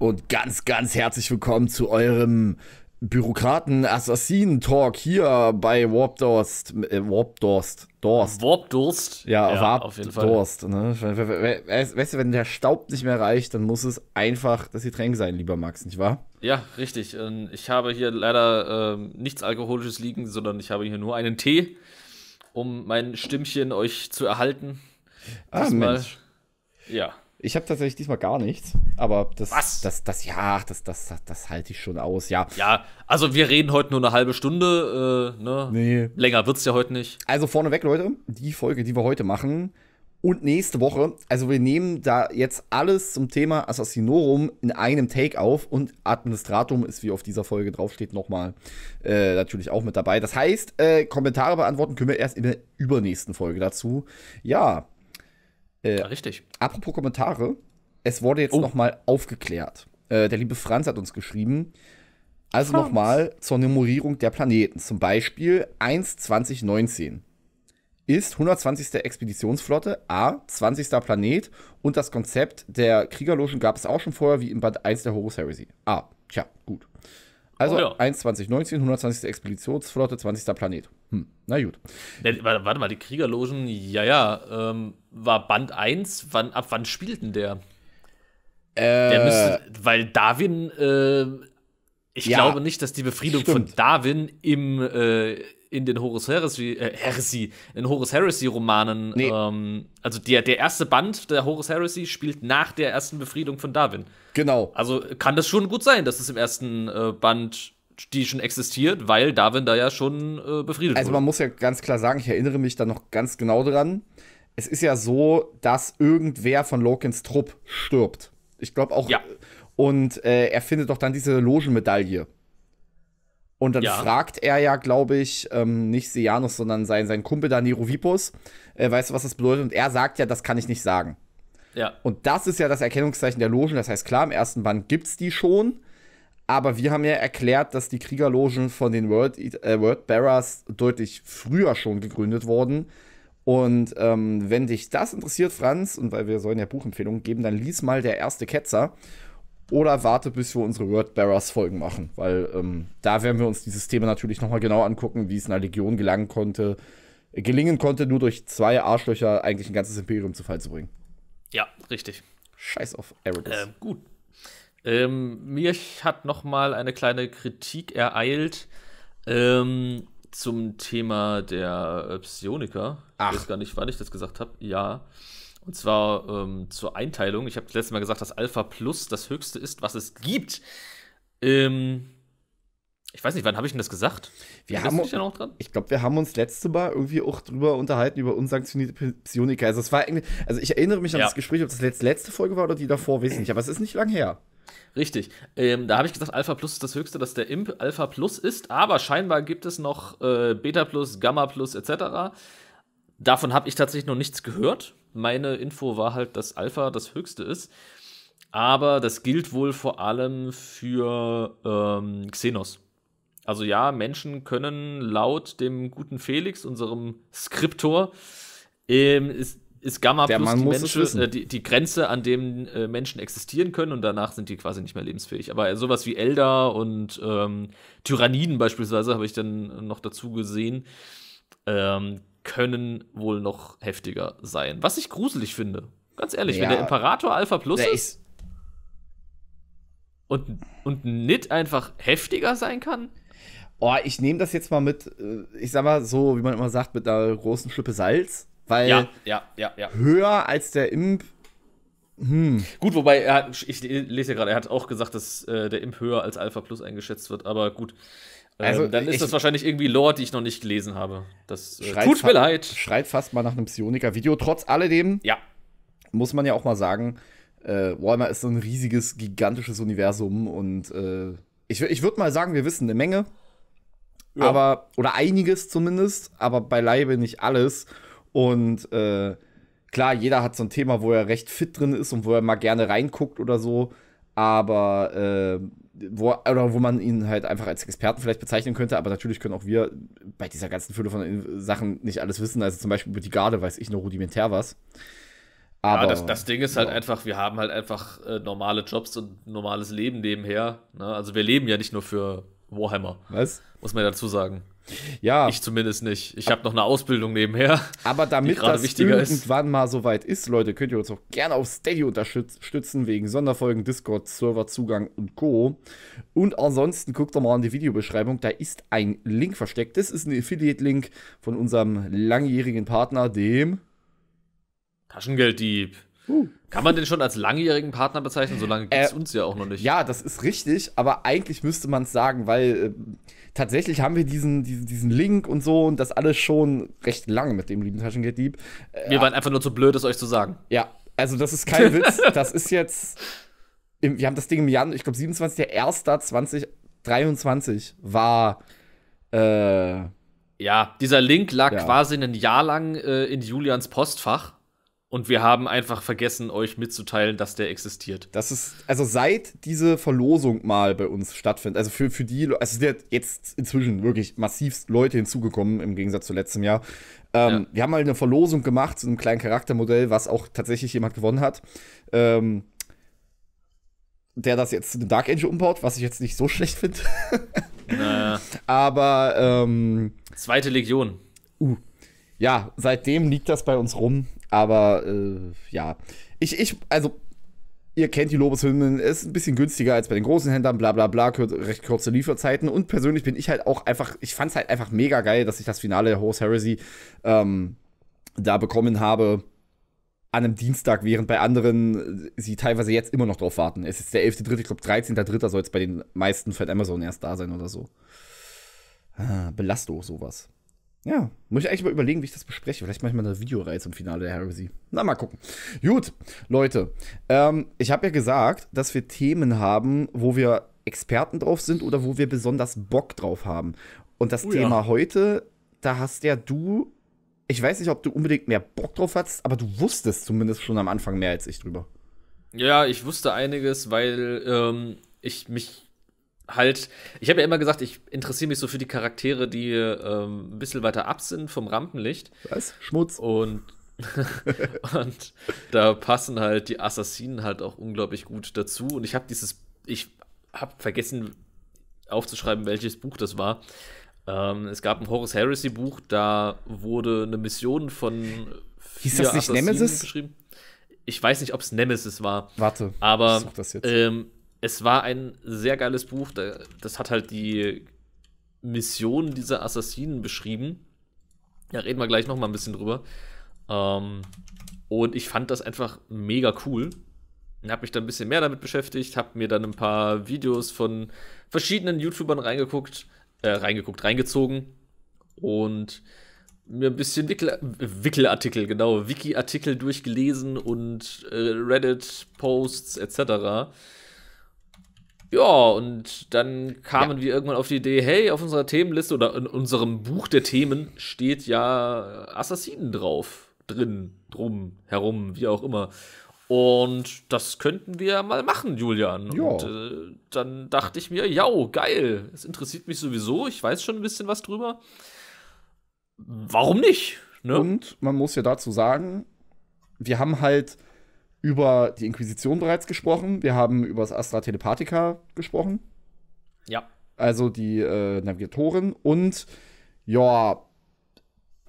und ganz, ganz herzlich willkommen zu eurem Bürokraten-Assassinen-Talk hier bei Warpdorst. Äh, Warpdorst. Dorst. Warpdurst? Ja, ja Warp auf jeden Durst. Ne? Weißt du, wenn der Staub nicht mehr reicht, dann muss es einfach das Getränk sein, lieber Max, nicht wahr? Ja, richtig. Ähm, ich habe hier leider äh, nichts Alkoholisches liegen, sondern ich habe hier nur einen Tee, um mein Stimmchen euch zu erhalten. Ah, Diesmal. Mensch. Ja. Ich habe tatsächlich diesmal gar nichts, aber das, Was? das, das, ja, das, das, das, halte ich schon aus, ja. Ja, also wir reden heute nur eine halbe Stunde, äh, ne? Nee. Länger wird's ja heute nicht. Also vorneweg, Leute, die Folge, die wir heute machen und nächste Woche, also wir nehmen da jetzt alles zum Thema Assassinorum in einem Take auf und Administratum ist, wie auf dieser Folge draufsteht, nochmal äh, natürlich auch mit dabei. Das heißt, äh, Kommentare beantworten können wir erst in der übernächsten Folge dazu. Ja, äh, Richtig. Apropos Kommentare, es wurde jetzt oh. nochmal aufgeklärt. Äh, der liebe Franz hat uns geschrieben. Also nochmal zur Nummerierung der Planeten. Zum Beispiel 12019 ist 120. Expeditionsflotte, A, 20. Planet und das Konzept der Kriegerlogen gab es auch schon vorher, wie im Band 1 der Horus Heresy. A, ah, tja, gut. Also oh, ja. 1,2019, 120. Expeditionsflotte, 20. Planet. Hm, na gut. Ja, warte mal, die Kriegerlogen, ja, ja, ähm, war Band 1, wann, ab wann spielt denn der? Äh, der müsste, weil Darwin, äh, ich ja, glaube nicht, dass die Befriedung stimmt. von Darwin im, äh, in den Horus Heresy, äh, Heresy in Horus Heresy Romanen, nee. ähm, also der, der erste Band der Horus Heresy spielt nach der ersten Befriedung von Darwin. Genau. Also kann das schon gut sein, dass es im ersten äh, Band die schon existiert, weil Darwin da ja schon äh, befriedet Also man muss ja ganz klar sagen, ich erinnere mich da noch ganz genau dran. Es ist ja so, dass irgendwer von Lokens Trupp stirbt. Ich glaube auch. Ja. Und äh, er findet doch dann diese Logenmedaille. Und dann ja. fragt er ja, glaube ich, ähm, nicht Sejanus, sondern sein, sein Kumpel da, Nero Vipus, äh, weißt du, was das bedeutet? Und er sagt ja, das kann ich nicht sagen. Ja. Und das ist ja das Erkennungszeichen der Logen. Das heißt, klar, im ersten Band gibt es die schon, aber wir haben ja erklärt, dass die Kriegerlogen von den World, äh, Wordbearers deutlich früher schon gegründet wurden. Und ähm, wenn dich das interessiert, Franz, und weil wir sollen ja Buchempfehlungen geben, dann lies mal der erste Ketzer. Oder warte, bis wir unsere Wordbearers-Folgen machen, weil ähm, da werden wir uns dieses Thema natürlich nochmal genau angucken, wie es in der Legion gelangen konnte, äh, gelingen konnte, nur durch zwei Arschlöcher eigentlich ein ganzes Imperium zu Fall zu bringen. Ja, richtig. Scheiß auf Erebus. Ähm, gut. Ähm, mir hat nochmal eine kleine Kritik ereilt ähm, zum Thema der Psioniker. Ach. Ich weiß gar nicht, wann ich das gesagt habe. Ja. Und zwar ähm, zur Einteilung. Ich habe das letzte Mal gesagt, dass Alpha Plus das höchste ist, was es gibt. Ähm, ich weiß nicht, wann habe ich denn das gesagt? Wir Wie haben du denn auch dran? Ich glaube, wir haben uns letzte Mal irgendwie auch drüber unterhalten, über unsanktionierte Psionika. Also, es war irgendwie, also ich erinnere mich an ja. das Gespräch, ob das letzte, letzte Folge war oder die davor, weiß ich nicht, aber es ist nicht lang her. Richtig. Ähm, da habe ich gesagt, Alpha Plus ist das höchste, dass der Imp Alpha Plus ist, aber scheinbar gibt es noch äh, Beta Plus, Gamma Plus etc. Davon habe ich tatsächlich noch nichts gehört meine Info war halt, dass Alpha das höchste ist. Aber das gilt wohl vor allem für ähm, Xenos. Also ja, Menschen können laut dem guten Felix, unserem Skriptor, ähm, ist, ist Gamma Der plus die, Menschen, äh, die, die, Grenze, an dem äh, Menschen existieren können und danach sind die quasi nicht mehr lebensfähig. Aber äh, sowas wie Elder und ähm, Tyranniden beispielsweise habe ich dann noch dazu gesehen. Ähm, können wohl noch heftiger sein. Was ich gruselig finde. Ganz ehrlich, ja. wenn der Imperator Alpha Plus der ist und, und nicht einfach heftiger sein kann. Oh, ich nehme das jetzt mal mit, äh, ich sag mal so, wie man immer sagt, mit einer großen Schlippe Salz. Weil ja, ja, ja, ja. höher als der Imp. Hm. Gut, wobei, er hat, ich lese ja gerade, er hat auch gesagt, dass äh, der Imp höher als Alpha Plus eingeschätzt wird, aber gut. Also, ähm, dann ist das wahrscheinlich irgendwie Lore, die ich noch nicht gelesen habe. Das äh, tut mir leid. Schreit fast mal nach einem Psioniker-Video. Trotz alledem ja. muss man ja auch mal sagen, äh, Warhammer ist so ein riesiges, gigantisches Universum und äh, ich, ich würde mal sagen, wir wissen eine Menge. Ja. Aber, oder einiges zumindest, aber beileibe nicht alles. Und äh, klar, jeder hat so ein Thema, wo er recht fit drin ist und wo er mal gerne reinguckt oder so. Aber äh, wo, oder wo man ihn halt einfach als Experten vielleicht bezeichnen könnte, aber natürlich können auch wir bei dieser ganzen Fülle von äh, Sachen nicht alles wissen. Also zum Beispiel über die Garde weiß ich nur rudimentär was. Aber ja, das, das Ding ist halt ja. einfach, wir haben halt einfach äh, normale Jobs und normales Leben nebenher. Ne? Also wir leben ja nicht nur für Warhammer. Was? Muss man dazu sagen. Ja. Ich zumindest nicht. Ich habe noch eine Ausbildung nebenher. Aber damit das irgendwann ist. mal soweit ist, Leute, könnt ihr uns auch gerne auf Steady unterstützen wegen Sonderfolgen, Discord, Serverzugang und Co. Und ansonsten guckt doch mal in die Videobeschreibung, da ist ein Link versteckt. Das ist ein Affiliate-Link von unserem langjährigen Partner, dem Taschengelddieb. Uh. Kann man den schon als langjährigen Partner bezeichnen? So lange gibt es äh, uns ja auch noch nicht. Ja, das ist richtig, aber eigentlich müsste man es sagen, weil. Äh, tatsächlich haben wir diesen, diesen, diesen Link und so und das alles schon recht lange mit dem lieben Taschengelddieb. Wir äh, waren einfach nur zu blöd, es euch zu sagen. Ja, also das ist kein Witz. Das ist jetzt. Im, wir haben das Ding im Januar, ich glaube, 27.01.2023 war. Äh, ja, dieser Link lag ja. quasi ein Jahr lang äh, in Julians Postfach und wir haben einfach vergessen, euch mitzuteilen, dass der existiert. Das ist, also seit diese Verlosung mal bei uns stattfindet, also für, für die, also sind jetzt inzwischen wirklich massivst Leute hinzugekommen, im Gegensatz zu letztem Jahr. Ähm, ja. Wir haben mal eine Verlosung gemacht zu einem kleinen Charaktermodell, was auch tatsächlich jemand gewonnen hat. Ähm, der das jetzt zu einem Dark Angel umbaut, was ich jetzt nicht so schlecht finde. naja. Aber ähm, Zweite Legion. Uh, ja, seitdem liegt das bei uns rum aber äh, ja, ich, ich, also ihr kennt die Lobeshymnen, ist ein bisschen günstiger als bei den großen Händlern, bla bla bla, recht kurze Lieferzeiten. Und persönlich bin ich halt auch einfach, ich fand es halt einfach mega geil, dass ich das Finale der Horse Heresy ähm, da bekommen habe an einem Dienstag, während bei anderen äh, sie teilweise jetzt immer noch drauf warten. Es ist der 11.3., ich glaube 13.3. soll es bei den meisten von Amazon erst da sein oder so. Ah, belastlos sowas. Ja, muss ich eigentlich mal überlegen, wie ich das bespreche. Vielleicht mache ich mal eine Videoreihe zum Finale der Heresy. Na, mal gucken. Gut, Leute, ähm, ich habe ja gesagt, dass wir Themen haben, wo wir Experten drauf sind oder wo wir besonders Bock drauf haben. Und das oh, Thema ja. heute, da hast ja du, ich weiß nicht, ob du unbedingt mehr Bock drauf hast, aber du wusstest zumindest schon am Anfang mehr als ich drüber. Ja, ich wusste einiges, weil ähm, ich mich halt, ich habe ja immer gesagt, ich interessiere mich so für die Charaktere, die ähm, ein bisschen weiter ab sind vom Rampenlicht. Was? Schmutz. Und, und da passen halt die Assassinen halt auch unglaublich gut dazu. Und ich habe dieses, ich habe vergessen aufzuschreiben, welches Buch das war. Ähm, es gab ein Horus Heresy-Buch, da wurde eine Mission von. Hieß das nicht Assassinen Nemesis? Geschrieben. Ich weiß nicht, ob es Nemesis war. Warte. Aber ich das jetzt. Ähm, es war ein sehr geiles Buch. Das hat halt die Mission dieser Assassinen beschrieben. Ja, reden wir gleich noch mal ein bisschen drüber. Ähm, und ich fand das einfach mega cool. Habe mich dann ein bisschen mehr damit beschäftigt, habe mir dann ein paar Videos von verschiedenen YouTubern reingeguckt, äh, reingeguckt, reingezogen und mir ein bisschen Wickel, Wickelartikel, genau, Wiki-Artikel durchgelesen und äh, Reddit-Posts etc. Ja, und dann kamen ja. wir irgendwann auf die Idee, hey, auf unserer Themenliste oder in unserem Buch der Themen steht ja Assassinen drauf, drin, drum, herum, wie auch immer. Und das könnten wir mal machen, Julian. Jo. Und äh, dann dachte ich mir, ja, geil, es interessiert mich sowieso, ich weiß schon ein bisschen was drüber. Warum nicht? Ne? Und man muss ja dazu sagen, wir haben halt über die Inquisition bereits gesprochen. Wir haben über das Astra Telepathica gesprochen. Ja. Also die äh, Navigatorin. Und ja,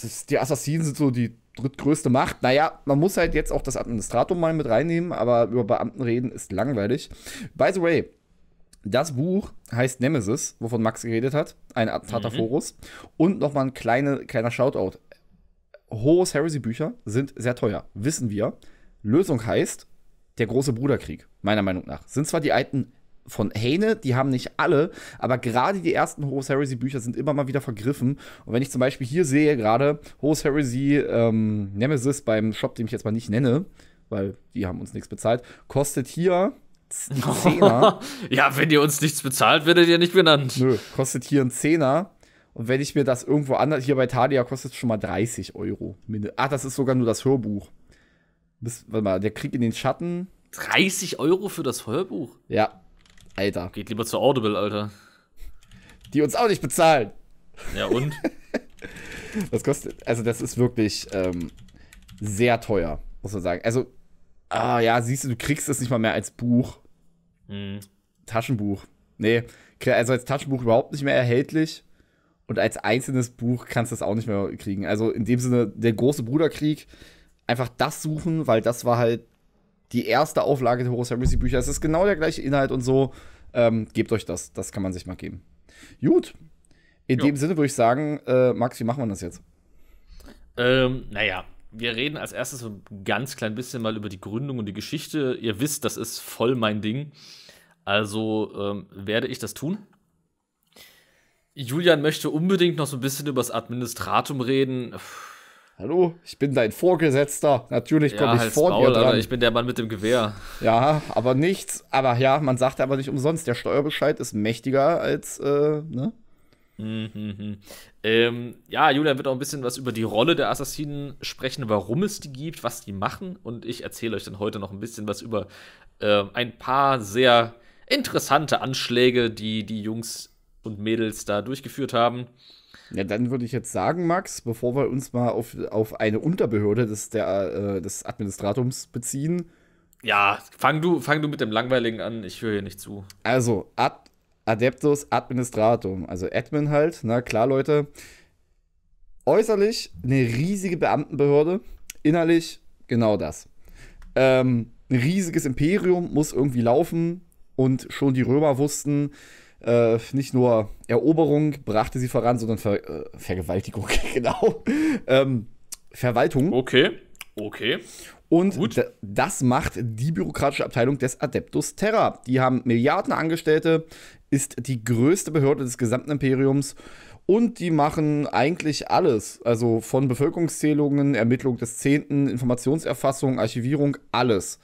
das, die Assassinen sind so die drittgrößte Macht. Naja, man muss halt jetzt auch das Administrator mal mit reinnehmen, aber über Beamten reden ist langweilig. By the way, das Buch heißt Nemesis, wovon Max geredet hat, ein Attentat-Forus. Mhm. Und nochmal ein kleine, kleiner Shoutout. Horus Heresy-Bücher sind sehr teuer, wissen wir. Lösung heißt der große Bruderkrieg, meiner Meinung nach. Sind zwar die alten von Hane, die haben nicht alle, aber gerade die ersten Horus Heresy Bücher sind immer mal wieder vergriffen. Und wenn ich zum Beispiel hier sehe, gerade Horus Heresy ähm, Nemesis beim Shop, den ich jetzt mal nicht nenne, weil die haben uns nichts bezahlt, kostet hier ein Zehner. ja, wenn ihr uns nichts bezahlt, werdet ihr nicht benannt. Nö, kostet hier ein Zehner. Und wenn ich mir das irgendwo anders, hier bei Talia kostet es schon mal 30 Euro. Ach, das ist sogar nur das Hörbuch. Bis, warte mal, der Krieg in den Schatten. 30 Euro für das Feuerbuch? Ja. Alter. Geht lieber zu Audible, Alter. Die uns auch nicht bezahlen. Ja, und? das kostet, also das ist wirklich ähm, sehr teuer, muss man sagen. Also, ah ja, siehst du, du kriegst das nicht mal mehr als Buch. Mhm. Taschenbuch. Nee, also als Taschenbuch überhaupt nicht mehr erhältlich. Und als einzelnes Buch kannst du das auch nicht mehr kriegen. Also in dem Sinne, der große Bruderkrieg einfach das suchen, weil das war halt die erste Auflage der Horus Heresy Bücher. Es ist genau der gleiche Inhalt und so. Ähm, gebt euch das. Das kann man sich mal geben. Gut. In jo. dem Sinne würde ich sagen, äh, Max, wie machen wir das jetzt? Ähm, naja, wir reden als erstes so ein ganz klein bisschen mal über die Gründung und die Geschichte. Ihr wisst, das ist voll mein Ding. Also ähm, werde ich das tun. Julian möchte unbedingt noch so ein bisschen über das Administratum reden. Puh hallo, ich bin dein Vorgesetzter. Natürlich komme ja, ich vor Maul, dir dran. Alter, ich bin der Mann mit dem Gewehr. Ja, aber nichts. Aber ja, man sagt aber nicht umsonst, der Steuerbescheid ist mächtiger als, äh, ne? Mhm, mhm. Ähm, ja, Julian wird auch ein bisschen was über die Rolle der Assassinen sprechen, warum es die gibt, was die machen. Und ich erzähle euch dann heute noch ein bisschen was über äh, ein paar sehr interessante Anschläge, die die Jungs und Mädels da durchgeführt haben. Ja, dann würde ich jetzt sagen, Max, bevor wir uns mal auf, auf eine Unterbehörde des, der, äh, des Administratums beziehen. Ja, fang du, fang du mit dem Langweiligen an, ich höre hier nicht zu. Also, Ad Adeptus Administratum, also Admin halt, na ne? klar, Leute. Äußerlich eine riesige Beamtenbehörde, innerlich genau das. Ähm, ein riesiges Imperium muss irgendwie laufen und schon die Römer wussten, äh, nicht nur Eroberung brachte sie voran, sondern Ver äh, Vergewaltigung, genau. Ähm, Verwaltung. Okay, okay. Und das macht die bürokratische Abteilung des Adeptus Terra. Die haben Milliarden Angestellte, ist die größte Behörde des gesamten Imperiums und die machen eigentlich alles. Also von Bevölkerungszählungen, Ermittlung des Zehnten, Informationserfassung, Archivierung, alles.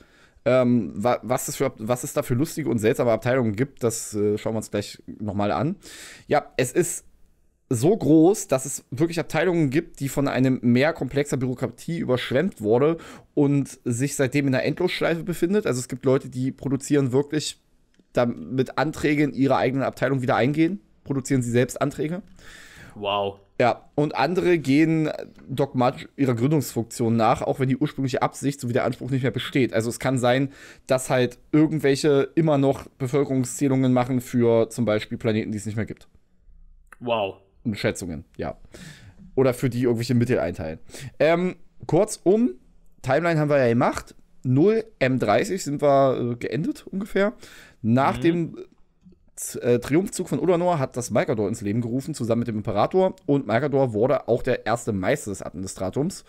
Ähm, wa was, es für, was es da für lustige und seltsame Abteilungen gibt, das äh, schauen wir uns gleich nochmal an. Ja, es ist so groß, dass es wirklich Abteilungen gibt, die von einem mehr komplexer Bürokratie überschwemmt wurde und sich seitdem in einer Endlosschleife befindet. Also es gibt Leute, die produzieren wirklich damit Anträge in ihre eigenen Abteilung wieder eingehen, produzieren sie selbst Anträge. Wow. Ja, und andere gehen dogmatisch ihrer Gründungsfunktion nach, auch wenn die ursprüngliche Absicht sowie der Anspruch nicht mehr besteht. Also es kann sein, dass halt irgendwelche immer noch Bevölkerungszählungen machen für zum Beispiel Planeten, die es nicht mehr gibt. Wow. Und Schätzungen, ja. Oder für die irgendwelche Mittel einteilen. Ähm, kurzum, Timeline haben wir ja gemacht. 0 M30 sind wir äh, geendet ungefähr. Nach mhm. dem äh, Triumphzug von Ulanor hat das Malkador ins Leben gerufen, zusammen mit dem Imperator. Und Malkador wurde auch der erste Meister des Administratums.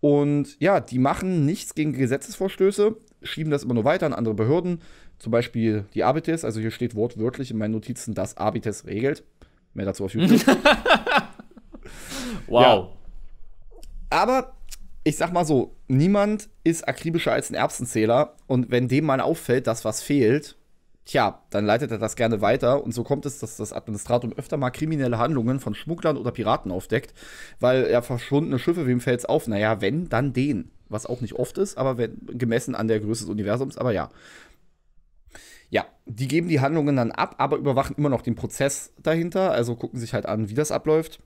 Und ja, die machen nichts gegen Gesetzesvorstöße, schieben das immer nur weiter an andere Behörden, zum Beispiel die Abites. Also hier steht wortwörtlich in meinen Notizen, dass Abites regelt. Mehr dazu auf YouTube. wow. Ja. Aber ich sag mal so, niemand ist akribischer als ein Erbsenzähler. Und wenn dem mal auffällt, dass was fehlt, Tja, dann leitet er das gerne weiter und so kommt es, dass das Administratum öfter mal kriminelle Handlungen von Schmugglern oder Piraten aufdeckt, weil er verschwundene Schiffe, wem fällt es auf? Naja, wenn, dann den. Was auch nicht oft ist, aber wenn, gemessen an der Größe des Universums, aber ja. Ja, die geben die Handlungen dann ab, aber überwachen immer noch den Prozess dahinter, also gucken sich halt an, wie das abläuft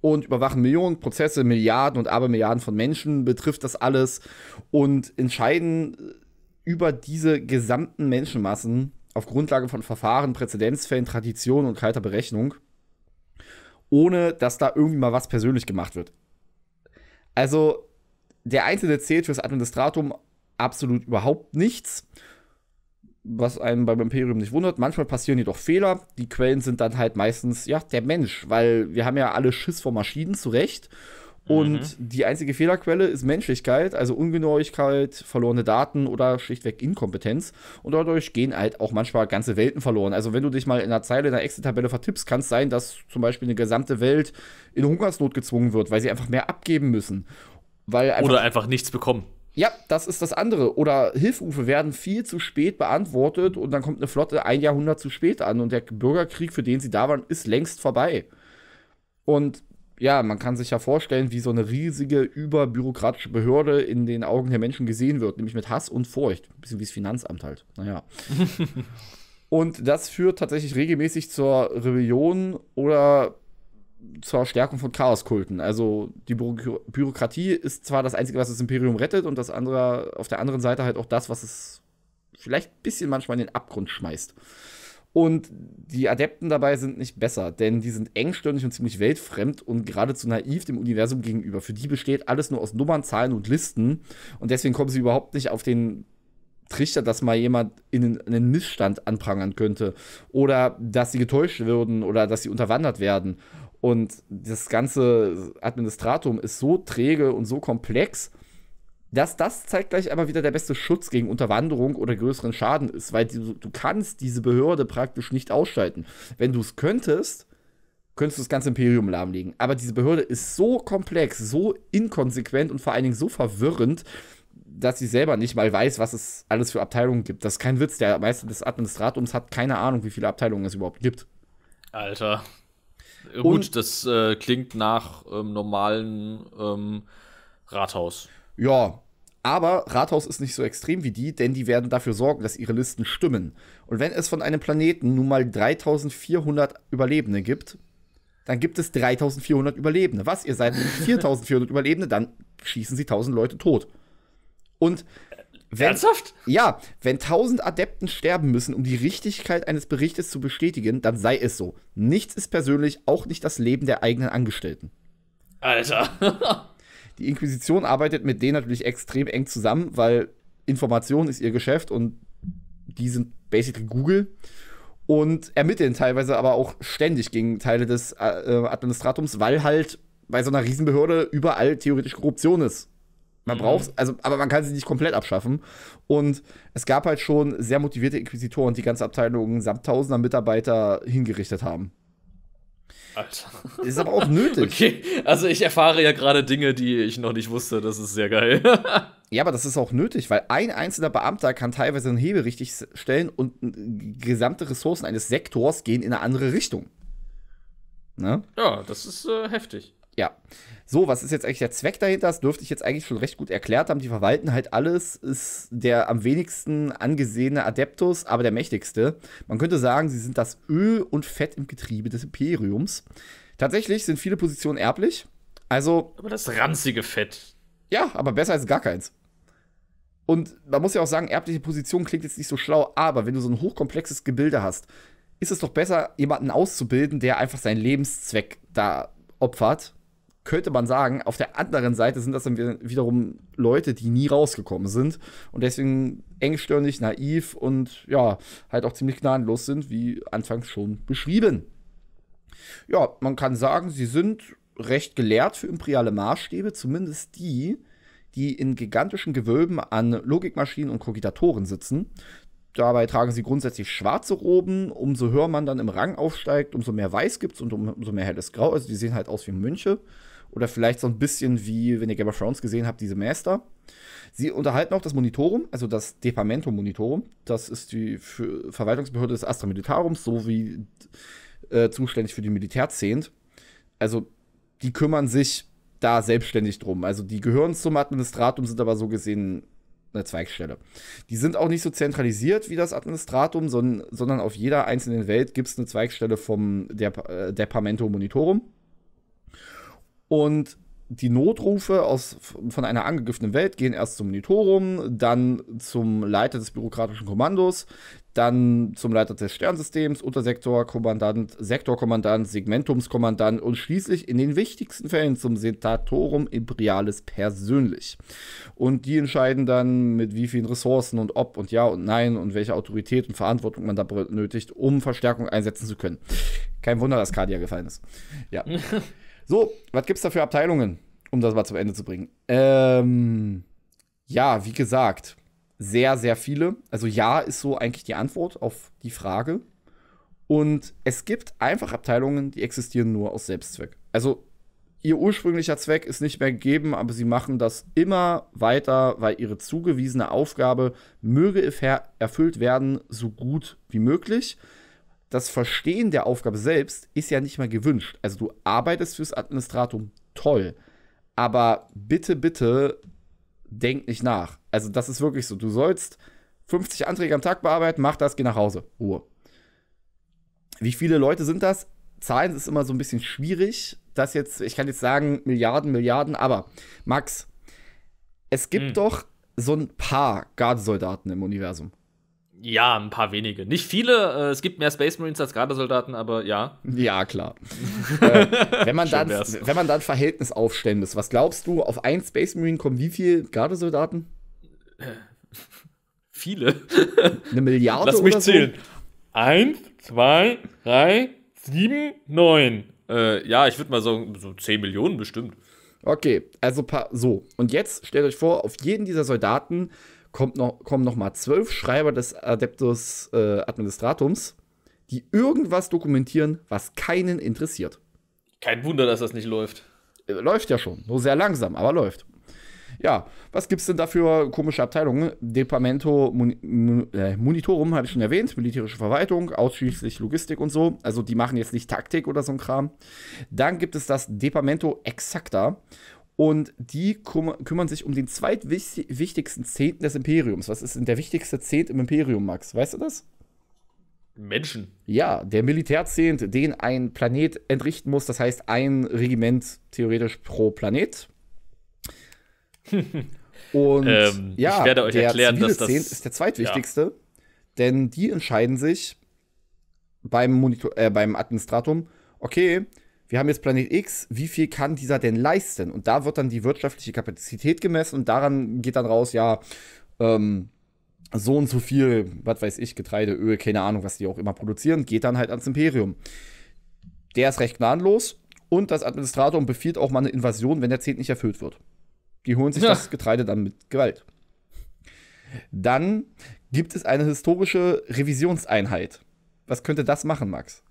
und überwachen Millionen Prozesse, Milliarden und Abermilliarden von Menschen, betrifft das alles und entscheiden äh, über diese gesamten Menschenmassen auf Grundlage von Verfahren, Präzedenzfällen, Traditionen und kalter Berechnung, ohne dass da irgendwie mal was persönlich gemacht wird. Also der Einzelne zählt fürs Administratum absolut überhaupt nichts, was einem beim Imperium nicht wundert. Manchmal passieren jedoch Fehler. Die Quellen sind dann halt meistens ja der Mensch, weil wir haben ja alle Schiss vor Maschinen zu Recht und mhm. die einzige Fehlerquelle ist Menschlichkeit, also Ungenauigkeit, verlorene Daten oder schlichtweg Inkompetenz. Und dadurch gehen halt auch manchmal ganze Welten verloren. Also wenn du dich mal in einer Zeile in einer Excel-Tabelle vertippst, kann es sein, dass zum Beispiel eine gesamte Welt in Hungersnot gezwungen wird, weil sie einfach mehr abgeben müssen. Weil einfach oder einfach nichts bekommen. Ja, das ist das andere. Oder Hilfrufe werden viel zu spät beantwortet und dann kommt eine Flotte ein Jahrhundert zu spät an und der Bürgerkrieg, für den sie da waren, ist längst vorbei. Und ja, man kann sich ja vorstellen, wie so eine riesige, überbürokratische Behörde in den Augen der Menschen gesehen wird, nämlich mit Hass und Furcht. Ein bisschen wie das Finanzamt halt. Naja. und das führt tatsächlich regelmäßig zur Rebellion oder zur Stärkung von Chaoskulten. Also die Büro Bürokratie ist zwar das Einzige, was das Imperium rettet, und das andere, auf der anderen Seite halt auch das, was es vielleicht ein bisschen manchmal in den Abgrund schmeißt. Und die Adepten dabei sind nicht besser, denn die sind engstirnig und ziemlich weltfremd und geradezu naiv dem Universum gegenüber. Für die besteht alles nur aus Nummern, Zahlen und Listen. Und deswegen kommen sie überhaupt nicht auf den Trichter, dass mal jemand in einen Missstand anprangern könnte. Oder dass sie getäuscht würden oder dass sie unterwandert werden. Und das ganze Administratum ist so träge und so komplex, dass das zeitgleich aber wieder der beste Schutz gegen Unterwanderung oder größeren Schaden ist, weil du, du kannst diese Behörde praktisch nicht ausschalten. Wenn du es könntest, könntest du das ganze Imperium lahmlegen. Aber diese Behörde ist so komplex, so inkonsequent und vor allen Dingen so verwirrend, dass sie selber nicht mal weiß, was es alles für Abteilungen gibt. Das ist kein Witz. Der Meister des Administratums hat keine Ahnung, wie viele Abteilungen es überhaupt gibt. Alter. Gut, und, das äh, klingt nach ähm, normalen ähm, Rathaus. Ja, aber Rathaus ist nicht so extrem wie die, denn die werden dafür sorgen, dass ihre Listen stimmen. Und wenn es von einem Planeten nun mal 3400 Überlebende gibt, dann gibt es 3400 Überlebende. Was? Ihr seid 4400 Überlebende, dann schießen sie 1000 Leute tot. Und wenn, Ernsthaft? Ja, wenn 1000 Adepten sterben müssen, um die Richtigkeit eines Berichtes zu bestätigen, dann sei es so. Nichts ist persönlich, auch nicht das Leben der eigenen Angestellten. Alter. Die Inquisition arbeitet mit denen natürlich extrem eng zusammen, weil Information ist ihr Geschäft und die sind basically Google und ermitteln teilweise aber auch ständig gegen Teile des äh, äh Administratums, weil halt bei so einer Riesenbehörde überall theoretisch Korruption ist. Man mhm. braucht also, aber man kann sie nicht komplett abschaffen. Und es gab halt schon sehr motivierte Inquisitoren, die ganze Abteilungen samt tausender Mitarbeiter hingerichtet haben. Alter. Ist aber auch nötig. Okay, also ich erfahre ja gerade Dinge, die ich noch nicht wusste. Das ist sehr geil. ja, aber das ist auch nötig, weil ein einzelner Beamter kann teilweise einen Hebel richtig stellen und äh, gesamte Ressourcen eines Sektors gehen in eine andere Richtung. Ne? Ja, das ist äh, heftig. Ja. So, was ist jetzt eigentlich der Zweck dahinter? Das dürfte ich jetzt eigentlich schon recht gut erklärt haben. Die verwalten halt alles, ist der am wenigsten angesehene Adeptus, aber der mächtigste. Man könnte sagen, sie sind das Öl und Fett im Getriebe des Imperiums. Tatsächlich sind viele Positionen erblich. Also. Aber das ranzige Fett. Ja, aber besser als gar keins. Und man muss ja auch sagen, erbliche Position klingt jetzt nicht so schlau, aber wenn du so ein hochkomplexes Gebilde hast, ist es doch besser, jemanden auszubilden, der einfach seinen Lebenszweck da opfert könnte man sagen, auf der anderen Seite sind das dann wiederum Leute, die nie rausgekommen sind und deswegen engstirnig, naiv und ja, halt auch ziemlich gnadenlos sind, wie anfangs schon beschrieben. Ja, man kann sagen, sie sind recht gelehrt für imperiale Maßstäbe, zumindest die, die in gigantischen Gewölben an Logikmaschinen und Kogitatoren sitzen. Dabei tragen sie grundsätzlich schwarze Roben. Umso höher man dann im Rang aufsteigt, umso mehr Weiß gibt es und umso mehr helles Grau. Also die sehen halt aus wie Mönche. Oder vielleicht so ein bisschen wie, wenn ihr Game of Thrones gesehen habt, diese Master. Sie unterhalten auch das Monitorum, also das Departamento-Monitorum. Das ist die Verwaltungsbehörde des Astra Militarums, sowie äh, zuständig für die Militärzehnt. Also die kümmern sich da selbstständig drum. Also die gehören zum Administratum, sind aber so gesehen eine Zweigstelle. Die sind auch nicht so zentralisiert wie das Administratum, sondern, sondern auf jeder einzelnen Welt gibt es eine Zweigstelle vom Dep äh, Departamento Monitorum. Und die Notrufe aus, von einer angegriffenen Welt gehen erst zum Monitorum, dann zum Leiter des bürokratischen Kommandos, dann zum Leiter des Sternsystems, Untersektorkommandant, Sektorkommandant, Segmentumskommandant und schließlich in den wichtigsten Fällen zum Senatorum Imperialis persönlich. Und die entscheiden dann, mit wie vielen Ressourcen und ob und ja und nein und welche Autorität und Verantwortung man da benötigt, um Verstärkung einsetzen zu können. Kein Wunder, dass Kadia gefallen ist. Ja. So, was gibt es da für Abteilungen, um das mal zum Ende zu bringen? Ähm, ja, wie gesagt, sehr, sehr viele. Also ja ist so eigentlich die Antwort auf die Frage. Und es gibt einfach Abteilungen, die existieren nur aus Selbstzweck. Also ihr ursprünglicher Zweck ist nicht mehr gegeben, aber sie machen das immer weiter, weil ihre zugewiesene Aufgabe möge erfüllt werden, so gut wie möglich das Verstehen der Aufgabe selbst ist ja nicht mal gewünscht. Also du arbeitest fürs Administratum toll, aber bitte, bitte denk nicht nach. Also das ist wirklich so. Du sollst 50 Anträge am Tag bearbeiten, mach das, geh nach Hause. Ruhe. Wie viele Leute sind das? Zahlen ist immer so ein bisschen schwierig. Das jetzt, ich kann jetzt sagen, Milliarden, Milliarden, aber Max, es gibt mhm. doch so ein paar Gardesoldaten im Universum. Ja, ein paar wenige. Nicht viele. Äh, es gibt mehr Space Marines als Gardesoldaten, aber ja. Ja, klar. äh, wenn, man dann, wenn man dann Verhältnis aufstellen muss, was glaubst du, auf ein Space Marine kommen wie äh, viele Gardesoldaten? Viele. Eine Milliarde Lass mich so? zählen. Eins, zwei, drei, sieben, neun. Äh, ja, ich würde mal sagen, so zehn Millionen bestimmt. Okay, also so. Und jetzt stellt euch vor, auf jeden dieser Soldaten kommt noch, kommen nochmal zwölf Schreiber des Adeptus äh, Administratums, die irgendwas dokumentieren, was keinen interessiert. Kein Wunder, dass das nicht läuft. Äh, läuft ja schon, nur sehr langsam, aber läuft. Ja, was gibt es denn dafür komische Abteilungen? Departamento Mun äh, Monitorum habe ich schon erwähnt, militärische Verwaltung, ausschließlich Logistik und so. Also die machen jetzt nicht Taktik oder so ein Kram. Dann gibt es das Departamento Exacta und die kümmern sich um den zweitwichtigsten Zehnten des Imperiums. Was ist denn der wichtigste Zehnt im Imperium, Max? Weißt du das? Menschen. Ja, der Militärzehnt, den ein Planet entrichten muss. Das heißt, ein Regiment theoretisch pro Planet. Und ähm, ja, ich werde euch der erklären, dass das Zehnt ist der zweitwichtigste, ja. denn die entscheiden sich beim, Monitor, äh, beim Administratum, okay, wir haben jetzt Planet X, wie viel kann dieser denn leisten? Und da wird dann die wirtschaftliche Kapazität gemessen und daran geht dann raus, ja, ähm, so und so viel, was weiß ich, Getreide, Öl, keine Ahnung, was die auch immer produzieren, geht dann halt ans Imperium. Der ist recht gnadenlos und das Administrator befiehlt auch mal eine Invasion, wenn der Zehnt nicht erfüllt wird. Die holen sich ja. das Getreide dann mit Gewalt. Dann gibt es eine historische Revisionseinheit. Was könnte das machen, Max?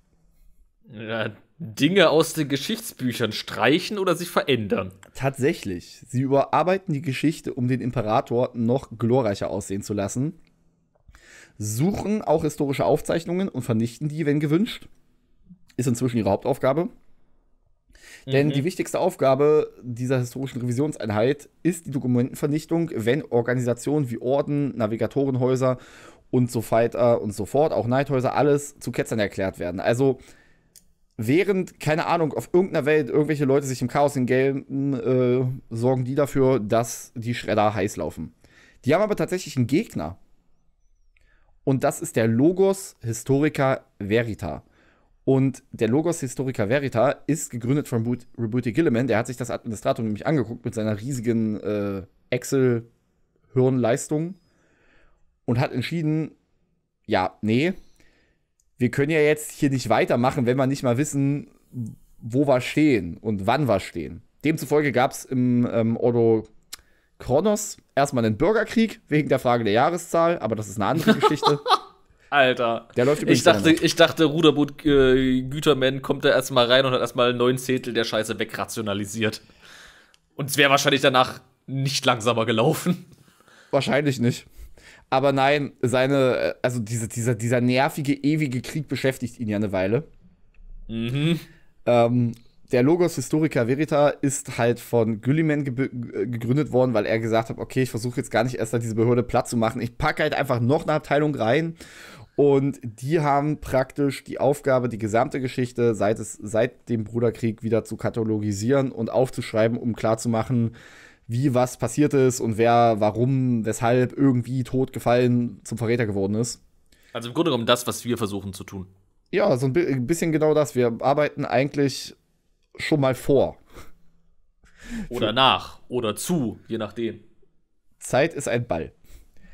Ja, Dinge aus den Geschichtsbüchern streichen oder sich verändern. Tatsächlich. Sie überarbeiten die Geschichte, um den Imperator noch glorreicher aussehen zu lassen. Suchen auch historische Aufzeichnungen und vernichten die, wenn gewünscht. Ist inzwischen ihre Hauptaufgabe. Mhm. Denn die mhm. wichtigste Aufgabe dieser historischen Revisionseinheit ist die Dokumentenvernichtung, wenn Organisationen wie Orden, Navigatorenhäuser und so weiter und so fort, auch Neidhäuser, alles zu Ketzern erklärt werden. Also während, keine Ahnung, auf irgendeiner Welt irgendwelche Leute sich im Chaos entgelten, äh, sorgen die dafür, dass die Schredder heiß laufen. Die haben aber tatsächlich einen Gegner. Und das ist der Logos Historica Verita. Und der Logos Historica Verita ist gegründet von Rebuti Gilliman. Der hat sich das Administrator nämlich angeguckt mit seiner riesigen äh, Excel-Hirnleistung und hat entschieden, ja, nee, wir können ja jetzt hier nicht weitermachen, wenn wir nicht mal wissen, wo wir stehen und wann wir stehen. Demzufolge gab es im ähm, Ordo Kronos erstmal einen Bürgerkrieg wegen der Frage der Jahreszahl, aber das ist eine andere Geschichte. Alter. Der läuft ich dachte, ich dachte, Ruderboot äh, Güterman kommt da erstmal rein und hat erstmal neun Zehntel der Scheiße wegrationalisiert. Und es wäre wahrscheinlich danach nicht langsamer gelaufen. Wahrscheinlich nicht. Aber nein, seine, also diese, dieser, dieser nervige, ewige Krieg beschäftigt ihn ja eine Weile. Mhm. Ähm, der Logos Historica Verita ist halt von Gülliman ge äh, gegründet worden, weil er gesagt hat, okay, ich versuche jetzt gar nicht erst halt diese Behörde platt zu machen. Ich packe halt einfach noch eine Abteilung rein. Und die haben praktisch die Aufgabe, die gesamte Geschichte seit, es, seit dem Bruderkrieg wieder zu katalogisieren und aufzuschreiben, um klarzumachen, wie was passiert ist und wer, warum, weshalb irgendwie tot gefallen zum Verräter geworden ist. Also im Grunde genommen das, was wir versuchen zu tun. Ja, so ein bisschen genau das. Wir arbeiten eigentlich schon mal vor. Oder nach oder zu, je nachdem. Zeit ist ein Ball.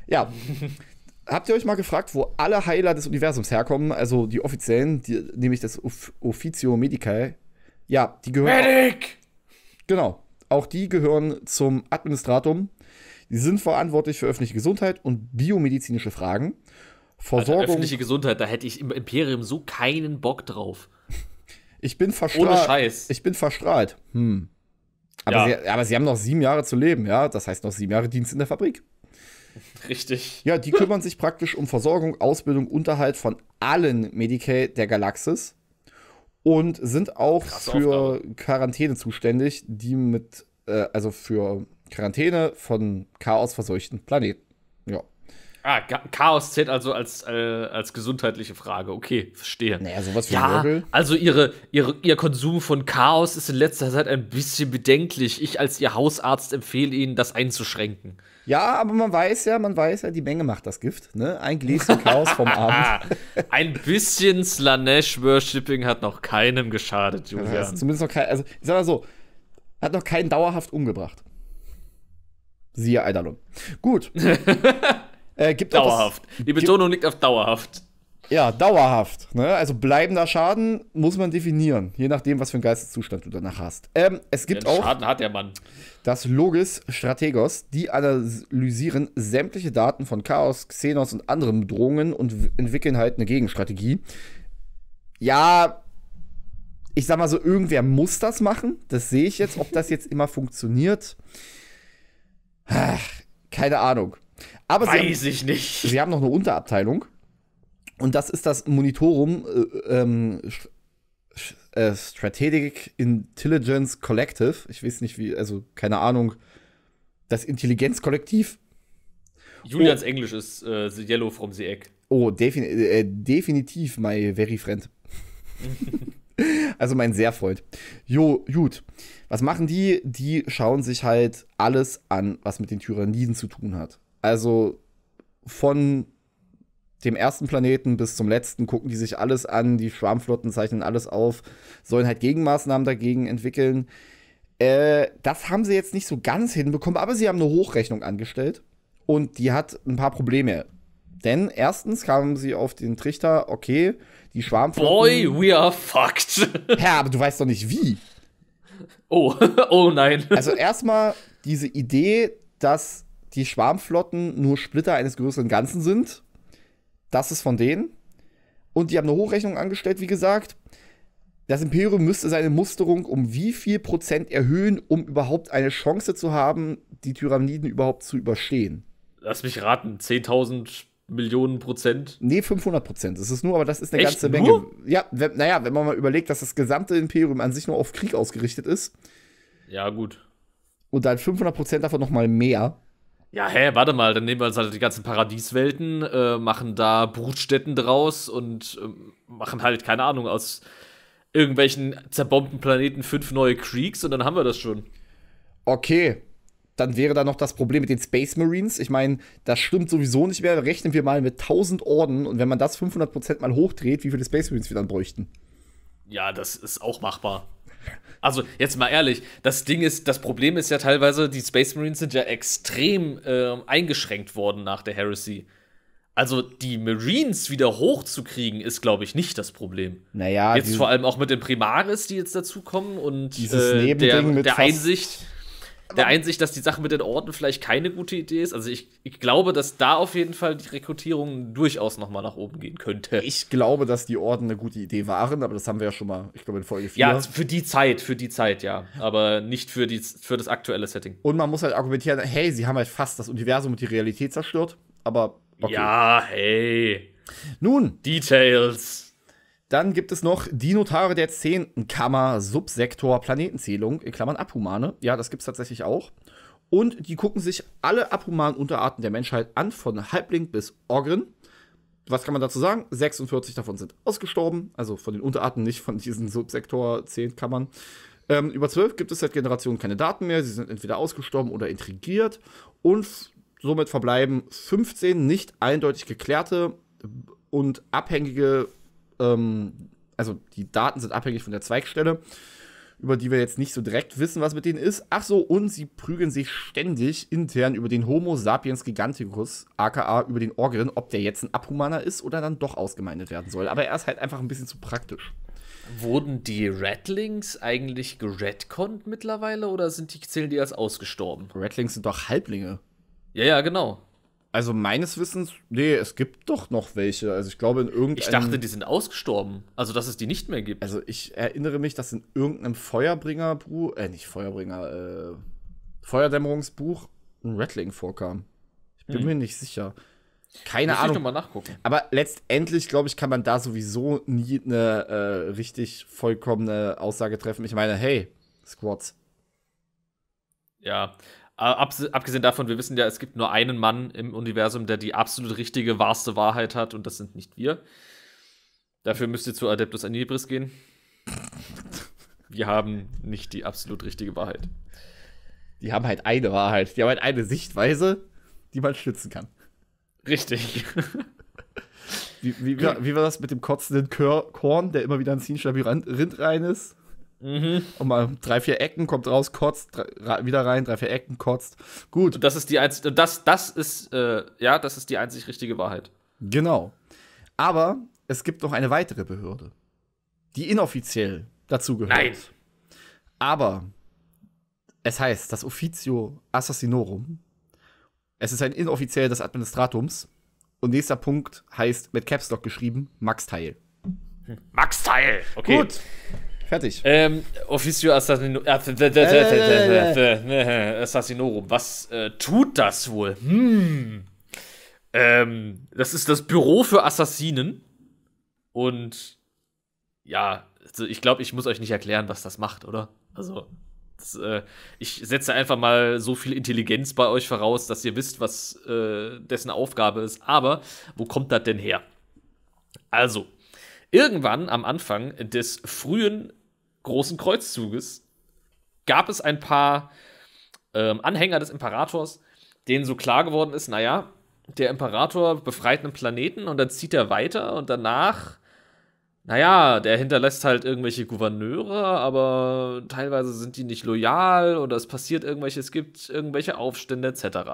Ja. Habt ihr euch mal gefragt, wo alle Heiler des Universums herkommen? Also die offiziellen, die, nämlich das Uf Officio Medicae. Ja, die gehören. Medic! Genau. Auch die gehören zum Administratum. Die sind verantwortlich für öffentliche Gesundheit und biomedizinische Fragen. Versorgung. Alter, öffentliche Gesundheit, da hätte ich im Imperium so keinen Bock drauf. Ich bin verstrahlt. Ohne Scheiß. Ich bin verstrahlt. Hm. Aber, ja. sie, aber sie haben noch sieben Jahre zu leben, ja. Das heißt noch sieben Jahre Dienst in der Fabrik. Richtig. Ja, die kümmern sich praktisch um Versorgung, Ausbildung, Unterhalt von allen Medicaid der Galaxis und sind auch Krass für Aufgabe. Quarantäne zuständig, die mit, äh, also für Quarantäne von chaosverseuchten Planeten. Ja. Ah, Chaos zählt also als, äh, als gesundheitliche Frage. Okay, verstehe. Naja, sowas wie ja, Wirbel. Also ihre, ihre, ihr Konsum von Chaos ist in letzter Zeit ein bisschen bedenklich. Ich als ihr Hausarzt empfehle Ihnen, das einzuschränken. Ja, aber man weiß ja, man weiß ja, die Menge macht das Gift. Ne? Ein Gläschen Chaos vom Abend. ein bisschen Slanesh-Worshipping hat noch keinem geschadet, Julian. Ja, zumindest noch kein, also ich sag mal so, hat noch keinen dauerhaft umgebracht. Siehe Eidalon. Gut. Äh, gibt dauerhaft. Das, Die Betonung gibt, liegt auf dauerhaft. Ja, dauerhaft. Ne? Also bleibender Schaden muss man definieren, je nachdem, was für einen Geisteszustand du danach hast. Ähm, es gibt auch. Schaden hat der Mann. Das Logis Strategos, die analysieren sämtliche Daten von Chaos, Xenos und anderen Bedrohungen und entwickeln halt eine Gegenstrategie. Ja, ich sag mal so, irgendwer muss das machen. Das sehe ich jetzt, ob das jetzt immer funktioniert. Ach, keine Ahnung. Aber Weiß sie haben, ich nicht. Sie haben noch eine Unterabteilung. Und das ist das Monitorum äh, ähm, äh, Strategic Intelligence Collective. Ich weiß nicht wie, also keine Ahnung. Das Intelligenzkollektiv. Julians oh. Englisch ist äh, The Yellow from the Egg. Oh, defin äh, definitiv, my very friend. also mein sehr Freund. Jo, gut. Was machen die? Die schauen sich halt alles an, was mit den Tyranniden zu tun hat. Also von dem ersten Planeten bis zum letzten gucken die sich alles an, die Schwarmflotten zeichnen alles auf, sollen halt Gegenmaßnahmen dagegen entwickeln. Äh, das haben sie jetzt nicht so ganz hinbekommen, aber sie haben eine Hochrechnung angestellt und die hat ein paar Probleme. Denn erstens kamen sie auf den Trichter, okay, die Schwarmflotten. Boy, we are fucked. ja, aber du weißt doch nicht wie. Oh, oh nein. Also erstmal diese Idee, dass die Schwarmflotten nur Splitter eines größeren Ganzen sind. Das ist von denen. Und die haben eine Hochrechnung angestellt, wie gesagt. Das Imperium müsste seine Musterung um wie viel Prozent erhöhen, um überhaupt eine Chance zu haben, die Tyranniden überhaupt zu überstehen. Lass mich raten, 10.000 Millionen Prozent? Nee, 500 Prozent. Das ist nur, aber das ist eine Echt? ganze Menge. Nur? Ja, wenn, naja, wenn man mal überlegt, dass das gesamte Imperium an sich nur auf Krieg ausgerichtet ist. Ja, gut. Und dann 500 Prozent davon nochmal mehr. Ja, hä, warte mal, dann nehmen wir uns halt die ganzen Paradieswelten, äh, machen da Brutstätten draus und äh, machen halt, keine Ahnung, aus irgendwelchen zerbombten Planeten fünf neue Kriegs und dann haben wir das schon. Okay, dann wäre da noch das Problem mit den Space Marines. Ich meine, das stimmt sowieso nicht mehr. Rechnen wir mal mit 1000 Orden und wenn man das 500% mal hochdreht, wie viele Space Marines wir dann bräuchten. Ja, das ist auch machbar. Also, jetzt mal ehrlich, das Ding ist, das Problem ist ja teilweise, die Space Marines sind ja extrem äh, eingeschränkt worden nach der Heresy. Also die Marines wieder hochzukriegen, ist, glaube ich, nicht das Problem. Naja. Jetzt vor allem auch mit den Primaris, die jetzt dazukommen und dieses äh, Nebending der, mit der Einsicht der Einsicht, dass die Sache mit den Orten vielleicht keine gute Idee ist. Also ich, ich glaube, dass da auf jeden Fall die Rekrutierung durchaus nochmal nach oben gehen könnte. Ich glaube, dass die Orden eine gute Idee waren, aber das haben wir ja schon mal, ich glaube, in Folge 4. Ja, für die Zeit, für die Zeit, ja. Aber nicht für, die, für das aktuelle Setting. Und man muss halt argumentieren, hey, sie haben halt fast das Universum und die Realität zerstört, aber okay. Ja, hey. Nun. Details. Dann gibt es noch die Notare der 10. Kammer, Subsektor, Planetenzählung, in Klammern Abhumane. Ja, das gibt es tatsächlich auch. Und die gucken sich alle abhumanen Unterarten der Menschheit an, von Halbling bis Ogren. Was kann man dazu sagen? 46 davon sind ausgestorben, also von den Unterarten, nicht von diesen Subsektor 10 Kammern. Ähm, über 12 gibt es seit Generationen keine Daten mehr. Sie sind entweder ausgestorben oder intrigiert. Und somit verbleiben 15 nicht eindeutig geklärte und abhängige ähm, also die Daten sind abhängig von der Zweigstelle, über die wir jetzt nicht so direkt wissen, was mit denen ist. Ach so, und sie prügeln sich ständig intern über den Homo sapiens giganticus, aka über den Orgerin, ob der jetzt ein Abhumaner ist oder dann doch ausgemeindet werden soll. Aber er ist halt einfach ein bisschen zu praktisch. Wurden die Rattlings eigentlich geredconnt mittlerweile oder sind die, zählen die als ausgestorben? Rattlings sind doch Halblinge. Ja, ja, genau. Also meines Wissens, nee, es gibt doch noch welche. Also ich glaube in irgendeinem. Ich dachte, die sind ausgestorben. Also dass es die nicht mehr gibt. Also ich erinnere mich, dass in irgendeinem Feuerbringerbuch, äh, nicht Feuerbringer, äh, Feuerdämmerungsbuch ein Rattling vorkam. Ich bin hm. mir nicht sicher. Keine Muss Ahnung. Ich noch mal nachgucken. Aber letztendlich, glaube ich, kann man da sowieso nie eine äh, richtig vollkommene Aussage treffen. Ich meine, hey, Squads. Ja, abgesehen davon, wir wissen ja, es gibt nur einen Mann im Universum, der die absolut richtige, wahrste Wahrheit hat und das sind nicht wir. Dafür müsst ihr zu Adeptus Anibris gehen. Wir haben nicht die absolut richtige Wahrheit. Die haben halt eine Wahrheit. Die haben halt eine Sichtweise, die man schützen kann. Richtig. wie, wie, wie, wie war das mit dem kotzenden Korn, der immer wieder ins hinsch rein ist? Mhm. Und mal drei, vier Ecken, kommt raus, kotzt, drei, wieder rein, drei, vier Ecken, kotzt. Gut. Und das ist die einzige, das, das ist, äh, ja, das ist die einzig richtige Wahrheit. Genau. Aber es gibt noch eine weitere Behörde, die inoffiziell dazugehört. Nein. Aber es heißt das Officio Assassinorum. Es ist ein inoffiziell des Administratums. Und nächster Punkt heißt mit Capstock geschrieben Max Teil. Hm. Max Teil. Okay. Gut. Fertig. Ähm, Officio Assassino, äh, Assassinorum, was äh, tut das wohl? Hm. Ähm, das ist das Büro für Assassinen. Und ja, also ich glaube, ich muss euch nicht erklären, was das macht, oder? Also, das, äh, ich setze einfach mal so viel Intelligenz bei euch voraus, dass ihr wisst, was äh, dessen Aufgabe ist. Aber wo kommt das denn her? Also, irgendwann am Anfang des frühen großen Kreuzzuges gab es ein paar ähm, Anhänger des Imperators, denen so klar geworden ist, naja, der Imperator befreit einen Planeten und dann zieht er weiter und danach, naja, der hinterlässt halt irgendwelche Gouverneure, aber teilweise sind die nicht loyal oder es passiert irgendwelche, es gibt irgendwelche Aufstände etc.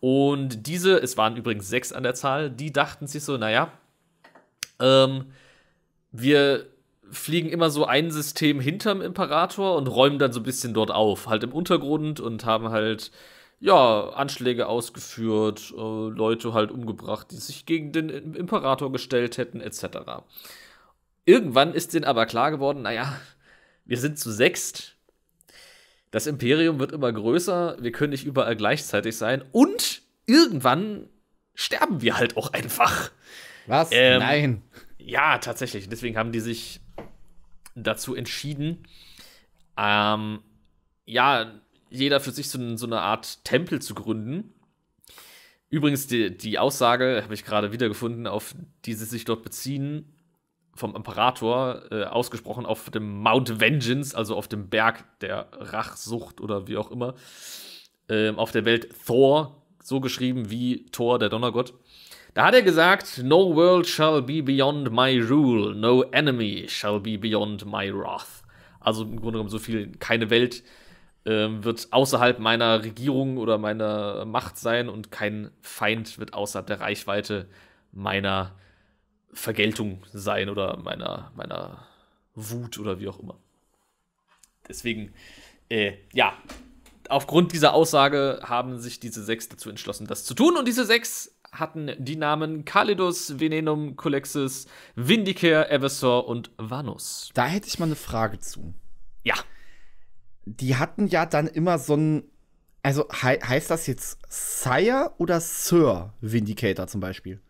Und diese, es waren übrigens sechs an der Zahl, die dachten sich so, naja, ähm, wir fliegen immer so ein System hinterm Imperator und räumen dann so ein bisschen dort auf, halt im Untergrund und haben halt ja, Anschläge ausgeführt, äh, Leute halt umgebracht, die sich gegen den Imperator gestellt hätten, etc. Irgendwann ist denen aber klar geworden, naja, wir sind zu sechst, das Imperium wird immer größer, wir können nicht überall gleichzeitig sein und irgendwann sterben wir halt auch einfach. Was? Ähm, Nein. Ja, tatsächlich. Deswegen haben die sich dazu entschieden, ähm, ja, jeder für sich so, so, eine Art Tempel zu gründen. Übrigens, die, die Aussage habe ich gerade wiedergefunden, auf die sie sich dort beziehen, vom Imperator äh, ausgesprochen auf dem Mount Vengeance, also auf dem Berg der Rachsucht oder wie auch immer, ähm, auf der Welt Thor, so geschrieben wie Thor, der Donnergott. Da hat er gesagt, No world shall be beyond my rule, no enemy shall be beyond my wrath. Also im Grunde genommen so viel, keine Welt äh, wird außerhalb meiner Regierung oder meiner Macht sein und kein Feind wird außerhalb der Reichweite meiner Vergeltung sein oder meiner, meiner Wut oder wie auch immer. Deswegen, äh, ja, aufgrund dieser Aussage haben sich diese sechs dazu entschlossen, das zu tun. Und diese sechs hatten die Namen Kalidus, Venenum, Colexis, Vindicare, Evasor und Vanus. Da hätte ich mal eine Frage zu. Ja. Die hatten ja dann immer so ein. Also he heißt das jetzt Sire oder Sir Vindicator zum Beispiel?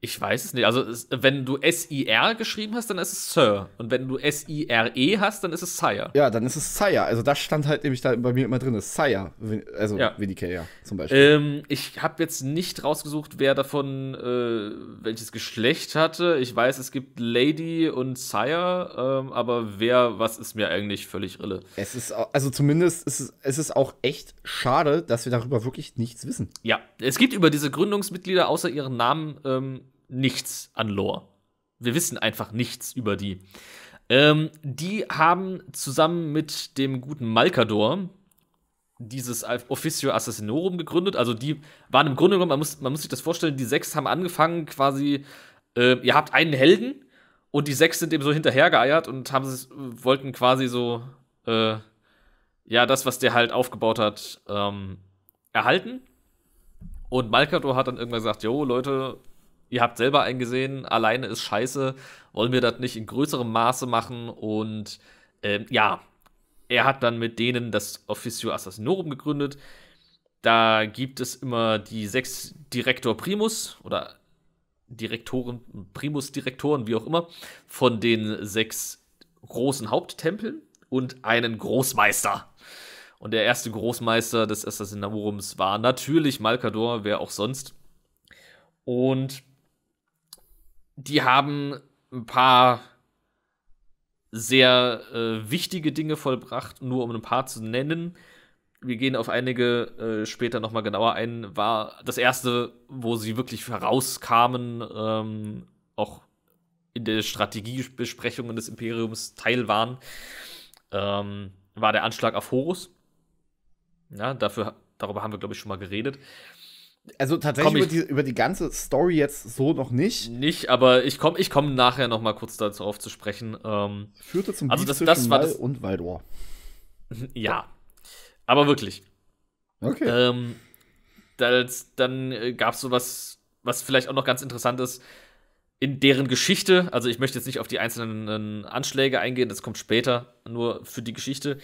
Ich weiß es nicht. Also, es, wenn du S-I-R geschrieben hast, dann ist es Sir. Und wenn du S-I-R-E hast, dann ist es Sire. Ja, dann ist es Sire. Also, das stand halt nämlich da bei mir immer drin. Ist Sire. Also, ja. WDK, ja, zum Beispiel. Ähm, ich habe jetzt nicht rausgesucht, wer davon äh, welches Geschlecht hatte. Ich weiß, es gibt Lady und Sire. Ähm, aber wer, was ist mir eigentlich völlig irre? Es ist, also zumindest ist es, es ist auch echt schade, dass wir darüber wirklich nichts wissen. Ja, es gibt über diese Gründungsmitglieder außer ihren Namen. Ähm, nichts an Lore. Wir wissen einfach nichts über die. Ähm, die haben zusammen mit dem guten Malkador dieses Officio Assassinorum gegründet. Also die waren im Grunde genommen, man muss, man muss sich das vorstellen, die sechs haben angefangen quasi, äh, ihr habt einen Helden und die sechs sind eben so hinterhergeeiert und haben wollten quasi so, äh, ja, das, was der halt aufgebaut hat, ähm, erhalten. Und Malkador hat dann irgendwann gesagt, jo, Leute, ihr habt selber eingesehen, alleine ist scheiße, wollen wir das nicht in größerem Maße machen und ähm, ja, er hat dann mit denen das Officio Assassinorum gegründet. Da gibt es immer die sechs Direktor Primus oder Direktoren, Primus-Direktoren, wie auch immer, von den sechs großen Haupttempeln und einen Großmeister. Und der erste Großmeister des Assassinorums war natürlich Malkador, wer auch sonst. Und die haben ein paar sehr äh, wichtige Dinge vollbracht, nur um ein paar zu nennen. Wir gehen auf einige äh, später nochmal genauer ein. War das erste, wo sie wirklich herauskamen, ähm, auch in der Strategiebesprechung des Imperiums teil waren, ähm, war der Anschlag auf Horus. Ja, dafür, darüber haben wir, glaube ich, schon mal geredet. Also tatsächlich über die, über die, ganze Story jetzt so noch nicht. Nicht, aber ich komme ich komm nachher noch mal kurz darauf zu sprechen. Ähm, Führte zum also Beef das, das war das und Waldor. Ja, aber wirklich. Okay. Ähm, das, dann äh, gab es sowas, was vielleicht auch noch ganz interessant ist, in deren Geschichte, also ich möchte jetzt nicht auf die einzelnen äh, Anschläge eingehen, das kommt später, nur für die Geschichte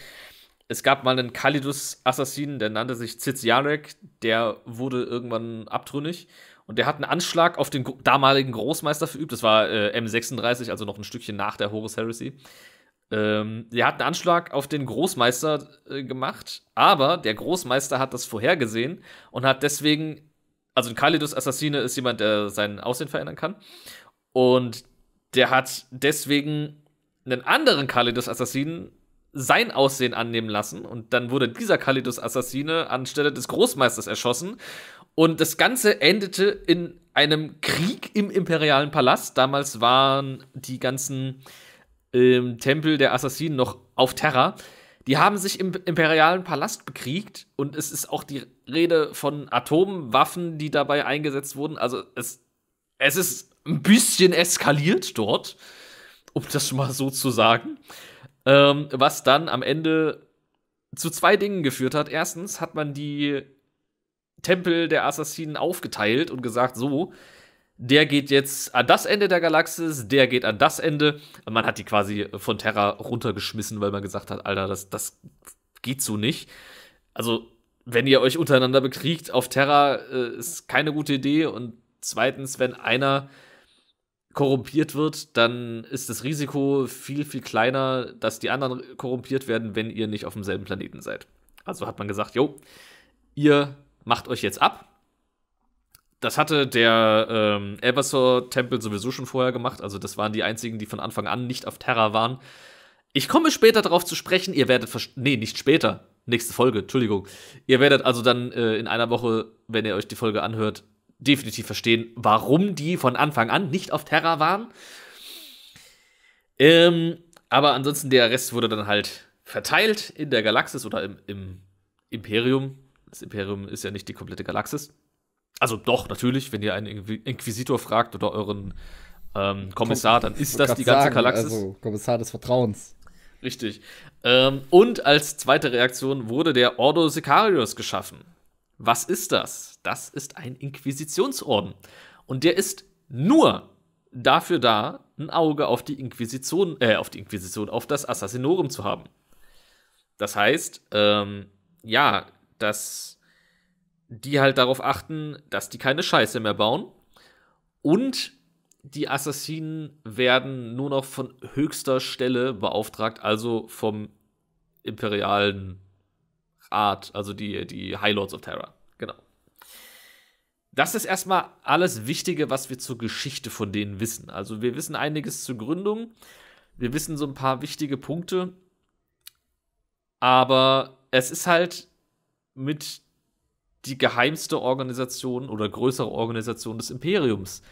es gab mal einen Kalidus-Assassinen, der nannte sich Ziziarek, der wurde irgendwann abtrünnig. Und der hat einen Anschlag auf den damaligen Großmeister verübt. Das war äh, M36, also noch ein Stückchen nach der Horus Heresy. Ähm, der hat einen Anschlag auf den Großmeister äh, gemacht, aber der Großmeister hat das vorhergesehen und hat deswegen, also ein Kalidus Assassine ist jemand, der sein Aussehen verändern kann. Und der hat deswegen einen anderen Kalidus Assassinen sein Aussehen annehmen lassen. Und dann wurde dieser Kalidus Assassine anstelle des Großmeisters erschossen. Und das Ganze endete in einem Krieg im imperialen Palast. Damals waren die ganzen ähm, Tempel der Assassinen noch auf Terra. Die haben sich im imperialen Palast bekriegt und es ist auch die Rede von Atomwaffen, die dabei eingesetzt wurden. Also es, es ist ein bisschen eskaliert dort, um das mal so zu sagen. Ähm, was dann am Ende zu zwei Dingen geführt hat. Erstens hat man die Tempel der Assassinen aufgeteilt und gesagt, so, der geht jetzt an das Ende der Galaxis, der geht an das Ende. Und man hat die quasi von Terra runtergeschmissen, weil man gesagt hat, Alter, das, das geht so nicht. Also, wenn ihr euch untereinander bekriegt auf Terra, äh, ist keine gute Idee. Und zweitens, wenn einer korrumpiert wird, dann ist das Risiko viel, viel kleiner, dass die anderen korrumpiert werden, wenn ihr nicht auf demselben Planeten seid. Also hat man gesagt, jo, ihr macht euch jetzt ab. Das hatte der ähm, Elbasaur-Tempel sowieso schon vorher gemacht. Also das waren die einzigen, die von Anfang an nicht auf Terra waren. Ich komme später darauf zu sprechen. Ihr werdet, nee, nicht später. Nächste Folge, Entschuldigung. Ihr werdet also dann äh, in einer Woche, wenn ihr euch die Folge anhört, definitiv verstehen, warum die von Anfang an nicht auf Terra waren. Ähm, aber ansonsten, der Rest wurde dann halt verteilt in der Galaxis oder im, im Imperium. Das Imperium ist ja nicht die komplette Galaxis. Also doch, natürlich, wenn ihr einen Inquisitor fragt oder euren ähm, Kommissar, dann ist das die ganze sagen, Galaxis. Also Kommissar des Vertrauens. Richtig. Ähm, und als zweite Reaktion wurde der Ordo Sicarius geschaffen. Was ist das? Das ist ein Inquisitionsorden. Und der ist nur dafür da, ein Auge auf die Inquisition, äh, auf die Inquisition, auf das Assassinorum zu haben. Das heißt, ähm, ja, dass die halt darauf achten, dass die keine Scheiße mehr bauen. Und die Assassinen werden nur noch von höchster Stelle beauftragt, also vom imperialen Art, also die, die High Lords of Terror. Genau. Das ist erstmal alles Wichtige, was wir zur Geschichte von denen wissen. Also wir wissen einiges zur Gründung, wir wissen so ein paar wichtige Punkte, aber es ist halt mit die geheimste Organisation oder größere Organisation des Imperiums.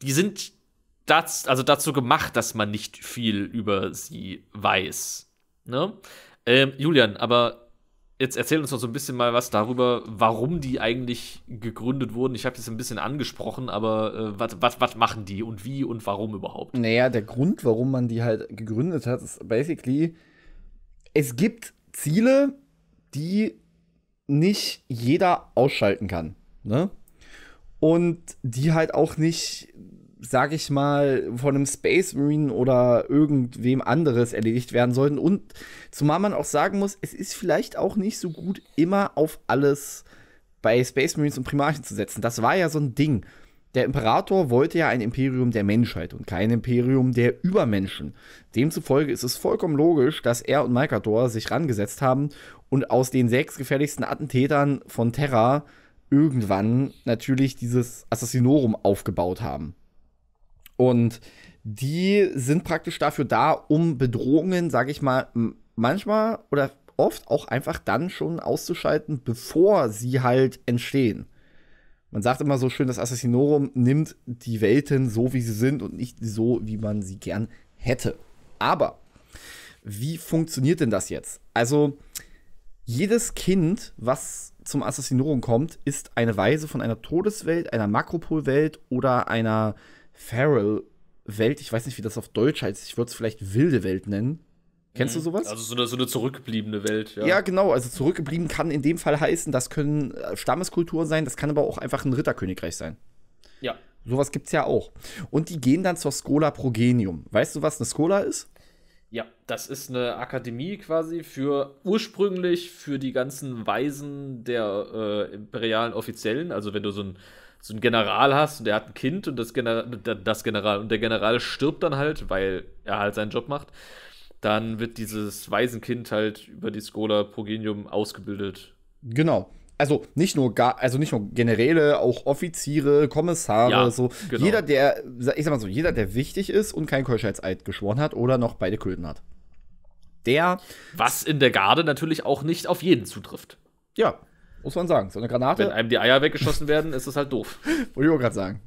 Die sind das, also dazu gemacht, dass man nicht viel über sie weiß. Ne? Ähm, Julian, aber jetzt erzähl uns noch so ein bisschen mal was darüber, warum die eigentlich gegründet wurden. Ich habe das ein bisschen angesprochen, aber äh, was machen die und wie und warum überhaupt? Naja, der Grund, warum man die halt gegründet hat, ist basically, es gibt Ziele, die nicht jeder ausschalten kann. Ne? Und die halt auch nicht sag ich mal, von einem Space Marine oder irgendwem anderes erledigt werden sollten. Und zumal man auch sagen muss, es ist vielleicht auch nicht so gut, immer auf alles bei Space Marines und Primarchen zu setzen. Das war ja so ein Ding. Der Imperator wollte ja ein Imperium der Menschheit und kein Imperium der Übermenschen. Demzufolge ist es vollkommen logisch, dass er und Malkator sich rangesetzt haben und aus den sechs gefährlichsten Attentätern von Terra irgendwann natürlich dieses Assassinorum aufgebaut haben. Und die sind praktisch dafür da, um Bedrohungen, sage ich mal, manchmal oder oft auch einfach dann schon auszuschalten, bevor sie halt entstehen. Man sagt immer so schön, das Assassinorum nimmt die Welten so, wie sie sind und nicht so, wie man sie gern hätte. Aber wie funktioniert denn das jetzt? Also jedes Kind, was zum Assassinorum kommt, ist eine Weise von einer Todeswelt, einer Makropolwelt oder einer äh, Feral-Welt. Ich weiß nicht, wie das auf Deutsch heißt. Ich würde es vielleicht wilde Welt nennen. Kennst du mhm. sowas? Also so eine, so eine zurückgebliebene Welt, ja. Ja, genau. Also zurückgeblieben kann in dem Fall heißen, das können äh, Stammeskulturen sein, das kann aber auch einfach ein Ritterkönigreich sein. Ja. Sowas gibt's ja auch. Und die gehen dann zur Schola Progenium. Weißt du, was eine Schola ist? Ja, das ist eine Akademie quasi für ursprünglich für die ganzen Weisen der äh, imperialen Offiziellen. Also wenn du so ein so einen General hast und der hat ein Kind und das, Gener das General und der General stirbt dann halt, weil er halt seinen Job macht, dann wird dieses Waisenkind halt über die Skola Progenium ausgebildet. Genau. Also nicht nur gar, also nicht nur Generäle, auch Offiziere, Kommissare, ja, so genau. jeder, der, ich sag mal so, jeder, der wichtig ist und kein Keuschheitseid geschworen hat oder noch beide Kröten hat. Der. Was in der Garde natürlich auch nicht auf jeden zutrifft. Ja, muss man sagen. So eine Granate. Wenn einem die Eier weggeschossen werden, ist das halt doof. Wollte ich auch gerade sagen.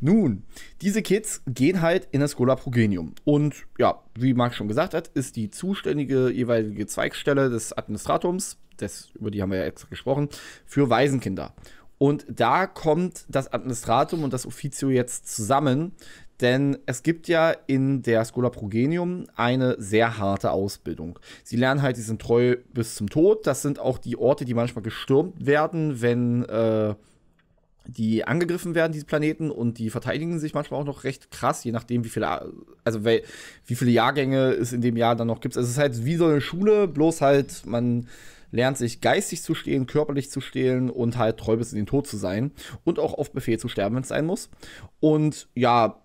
Nun, diese Kids gehen halt in das Gola Progenium. Und ja, wie Marc schon gesagt hat, ist die zuständige jeweilige Zweigstelle des Administratums, das, über die haben wir ja extra gesprochen, für Waisenkinder. Und da kommt das Administratum und das Offizio jetzt zusammen, denn es gibt ja in der Schola Progenium eine sehr harte Ausbildung. Sie lernen halt, sie sind treu bis zum Tod. Das sind auch die Orte, die manchmal gestürmt werden, wenn äh, die angegriffen werden, diese Planeten, und die verteidigen sich manchmal auch noch recht krass, je nachdem, wie viele, also wie viele Jahrgänge es in dem Jahr dann noch gibt. Also es ist halt wie so eine Schule, bloß halt, man lernt sich geistig zu stehen, körperlich zu stehlen und halt treu bis in den Tod zu sein und auch auf Befehl zu sterben, wenn es sein muss. Und ja,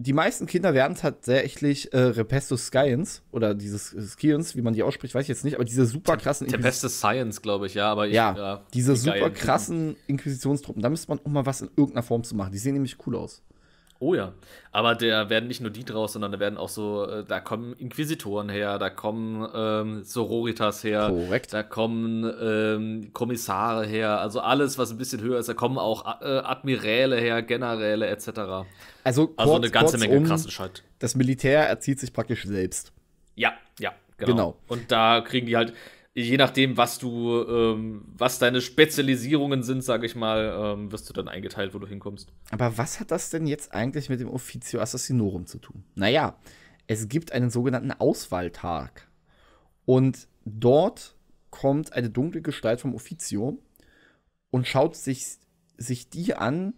die meisten Kinder werden tatsächlich äh, Repestus Skyens oder dieses Skyens, wie man die ausspricht, weiß ich jetzt nicht, aber diese super krassen Repestus Science, glaube ich, ja, aber ich, ja, ja, diese die super krassen Inquisitionstruppen, da müsste man auch mal was in irgendeiner Form zu machen. Die sehen nämlich cool aus. Oh ja, aber da werden nicht nur die draus, sondern da werden auch so, äh, da kommen Inquisitoren her, da kommen ähm, Sororitas her, Korrekt. da kommen ähm, Kommissare her, also alles, was ein bisschen höher ist, da kommen auch äh, Admiräle her, Generäle etc. Also, also kurz, eine ganze Menge um, krassen Schalt. Das Militär erzieht sich praktisch selbst. Ja, ja, genau. genau. Und da kriegen die halt, je nachdem, was du, ähm, was deine Spezialisierungen sind, sage ich mal, ähm, wirst du dann eingeteilt, wo du hinkommst. Aber was hat das denn jetzt eigentlich mit dem Officio Assassinorum zu tun? Naja, es gibt einen sogenannten Auswahltag. Und dort kommt eine dunkle Gestalt vom Officio und schaut sich, sich die an,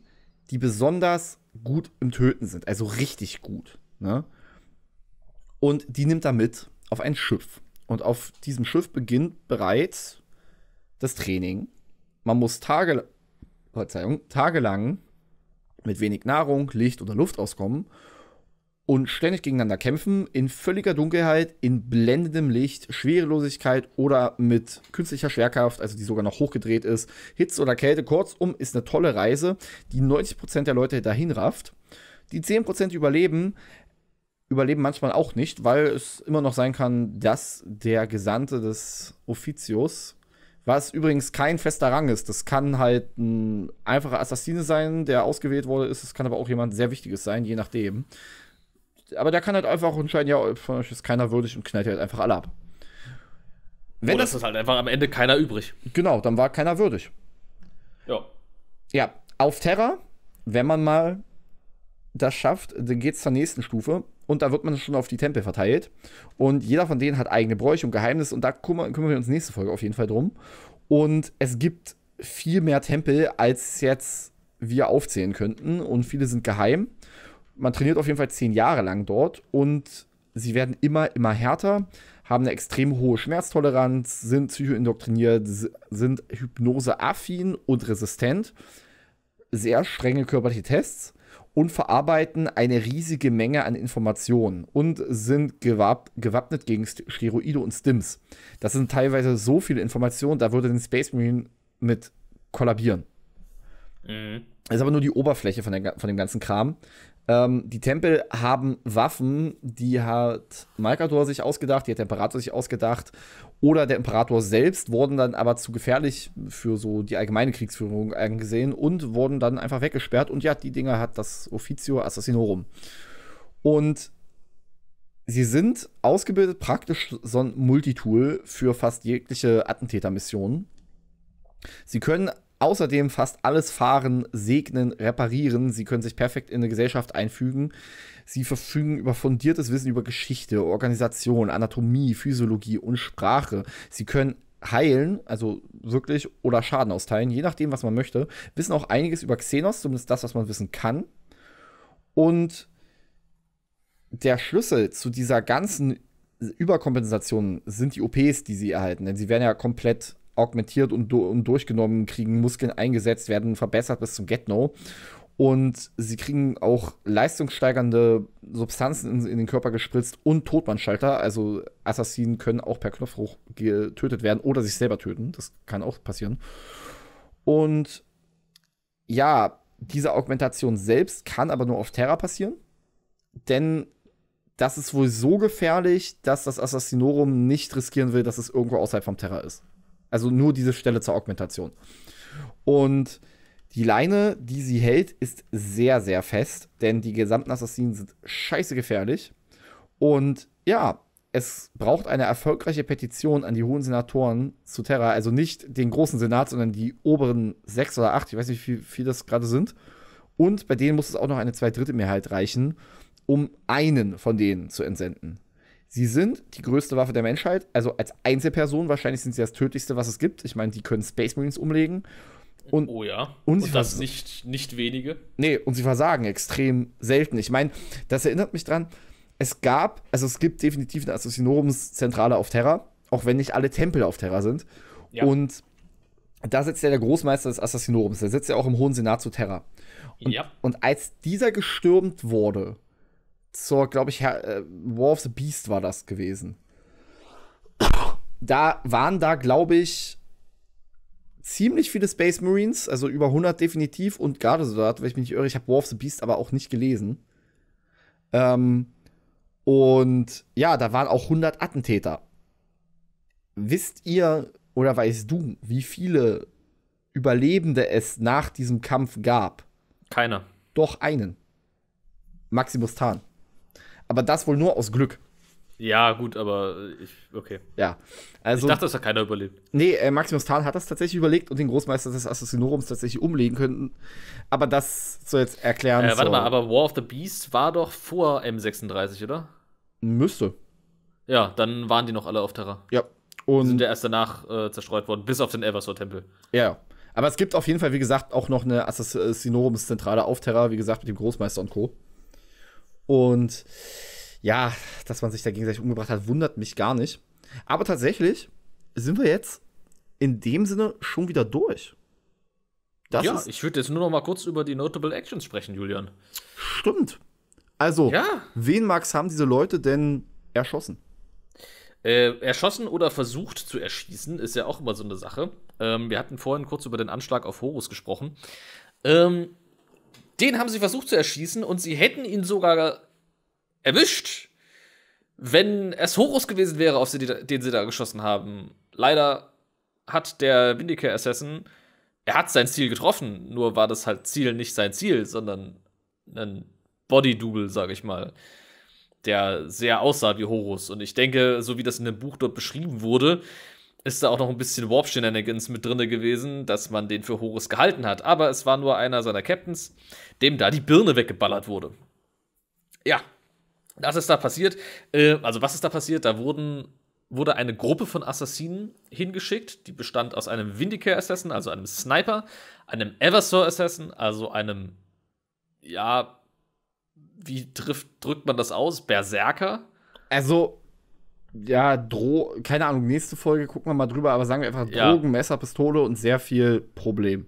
die besonders gut im Töten sind, also richtig gut. Ne? Und die nimmt er mit auf ein Schiff. Und auf diesem Schiff beginnt bereits das Training. Man muss Tage, Verzeihung, tagelang mit wenig Nahrung, Licht oder Luft auskommen und ständig gegeneinander kämpfen, in völliger Dunkelheit, in blendendem Licht, Schwerelosigkeit oder mit künstlicher Schwerkraft, also die sogar noch hochgedreht ist, Hitze oder Kälte. Kurzum, ist eine tolle Reise, die 90% der Leute dahin rafft. Die 10% überleben, überleben manchmal auch nicht, weil es immer noch sein kann, dass der Gesandte des Offizios, was übrigens kein fester Rang ist. Das kann halt ein einfacher Assassine sein, der ausgewählt wurde ist. Es kann aber auch jemand sehr Wichtiges sein, je nachdem aber der kann halt einfach entscheiden, ja, von euch ist keiner würdig und knallt halt einfach alle ab. Wenn oh, das, das ist halt einfach am Ende keiner übrig. Genau, dann war keiner würdig. Ja. Ja, auf Terra, wenn man mal das schafft, dann geht's zur nächsten Stufe und da wird man schon auf die Tempel verteilt. Und jeder von denen hat eigene Bräuche und Geheimnisse und da kümmern, kümmern wir uns nächste Folge auf jeden Fall drum. Und es gibt viel mehr Tempel, als jetzt wir aufzählen könnten und viele sind geheim man trainiert auf jeden Fall zehn Jahre lang dort und sie werden immer, immer härter, haben eine extrem hohe Schmerztoleranz, sind psychoindoktriniert, sind hypnoseaffin und resistent, sehr strenge körperliche Tests und verarbeiten eine riesige Menge an Informationen und sind gewappnet gegen Steroide und Stims. Das sind teilweise so viele Informationen, da würde den Space Marine mit kollabieren. Mhm. Das ist aber nur die Oberfläche von, der, von dem ganzen Kram. Ähm, die Tempel haben Waffen, die hat Malkador sich ausgedacht, die hat der Imperator sich ausgedacht oder der Imperator selbst, wurden dann aber zu gefährlich für so die allgemeine Kriegsführung angesehen und wurden dann einfach weggesperrt. Und ja, die Dinger hat das Officio Assassinorum. Und sie sind ausgebildet praktisch so ein Multitool für fast jegliche Attentätermissionen. Sie können Außerdem fast alles fahren, segnen, reparieren. Sie können sich perfekt in eine Gesellschaft einfügen. Sie verfügen über fundiertes Wissen über Geschichte, Organisation, Anatomie, Physiologie und Sprache. Sie können heilen, also wirklich, oder Schaden austeilen, je nachdem, was man möchte. Wissen auch einiges über Xenos, zumindest das, was man wissen kann. Und der Schlüssel zu dieser ganzen Überkompensation sind die OPs, die sie erhalten, denn sie werden ja komplett augmentiert und, und durchgenommen kriegen, Muskeln eingesetzt werden, verbessert bis zum Get-No. Und sie kriegen auch leistungssteigernde Substanzen in, in den Körper gespritzt und Todmannschalter. Also Assassinen können auch per Knopfruch getötet werden oder sich selber töten. Das kann auch passieren. Und ja, diese Augmentation selbst kann aber nur auf Terra passieren. Denn das ist wohl so gefährlich, dass das Assassinorum nicht riskieren will, dass es irgendwo außerhalb vom Terra ist. Also nur diese Stelle zur Augmentation. Und die Leine, die sie hält, ist sehr, sehr fest, denn die gesamten Assassinen sind scheiße gefährlich. Und ja, es braucht eine erfolgreiche Petition an die hohen Senatoren zu Terra, also nicht den großen Senat, sondern die oberen sechs oder acht, ich weiß nicht, wie viele das gerade sind. Und bei denen muss es auch noch eine Zweidrittelmehrheit reichen, um einen von denen zu entsenden. Sie sind die größte Waffe der Menschheit. Also als Einzelperson wahrscheinlich sind sie das tödlichste, was es gibt. Ich meine, die können Space Marines umlegen. Und, oh ja. Und, und das nicht, nicht wenige. Nee, und sie versagen extrem selten. Ich meine, das erinnert mich dran, es gab, also es gibt definitiv eine Assassinorumszentrale auf Terra, auch wenn nicht alle Tempel auf Terra sind. Ja. Und da sitzt ja der Großmeister des Assassinorums, der sitzt ja auch im Hohen Senat zu Terra. Und, ja. und als dieser gestürmt wurde, zur, glaube ich, äh, War of the Beast war das gewesen. Da waren da, glaube ich, ziemlich viele Space Marines, also über 100 definitiv und Gardesoldaten, wenn ich mich nicht irre. Ich habe War of the Beast aber auch nicht gelesen. Ähm, und ja, da waren auch 100 Attentäter. Wisst ihr oder weißt du, wie viele Überlebende es nach diesem Kampf gab? Keiner. Doch einen. Maximus Tarn aber das wohl nur aus Glück. Ja, gut, aber ich, okay. Ja. Also, ich dachte, das hat keiner überlebt. Nee, äh, Maximus Thal hat das tatsächlich überlegt und den Großmeister des Assassinorums tatsächlich umlegen können. Aber das soll jetzt erklären. Äh, warte so. mal, aber War of the Beast war doch vor M36, oder? Müsste. Ja, dann waren die noch alle auf Terra. Ja. Und die sind ja erst danach äh, zerstreut worden, bis auf den Eversor-Tempel. Ja. Aber es gibt auf jeden Fall, wie gesagt, auch noch eine assassinorums zentrale auf Terra, wie gesagt, mit dem Großmeister und Co. Und ja, dass man sich da gegenseitig umgebracht hat, wundert mich gar nicht. Aber tatsächlich sind wir jetzt in dem Sinne schon wieder durch. Das ja, ich würde jetzt nur noch mal kurz über die Notable Actions sprechen, Julian. Stimmt. Also, ja. wen Max haben diese Leute denn erschossen? Äh, erschossen oder versucht zu erschießen ist ja auch immer so eine Sache. Ähm, wir hatten vorhin kurz über den Anschlag auf Horus gesprochen. Ähm, den haben sie versucht zu erschießen und sie hätten ihn sogar erwischt, wenn es Horus gewesen wäre, auf den sie da geschossen haben. Leider hat der Windicare Assassin, er hat sein Ziel getroffen, nur war das halt Ziel nicht sein Ziel, sondern ein Body-Double, sag ich mal, der sehr aussah wie Horus. Und ich denke, so wie das in dem Buch dort beschrieben wurde, ist da auch noch ein bisschen Warp-Shenanigans mit drin gewesen, dass man den für Horus gehalten hat. Aber es war nur einer seiner Captains, dem da die Birne weggeballert wurde. Ja, das ist da passiert. Äh, also, was ist da passiert? Da wurden, wurde eine Gruppe von Assassinen hingeschickt, die bestand aus einem Vindicare-Assassin, also einem Sniper, einem Eversor-Assassin, also einem, ja, wie trifft, drückt man das aus? Berserker. Also, ja, Dro keine Ahnung, nächste Folge gucken wir mal drüber, aber sagen wir einfach ja. Drogen, Messer, Pistole und sehr viel Problem.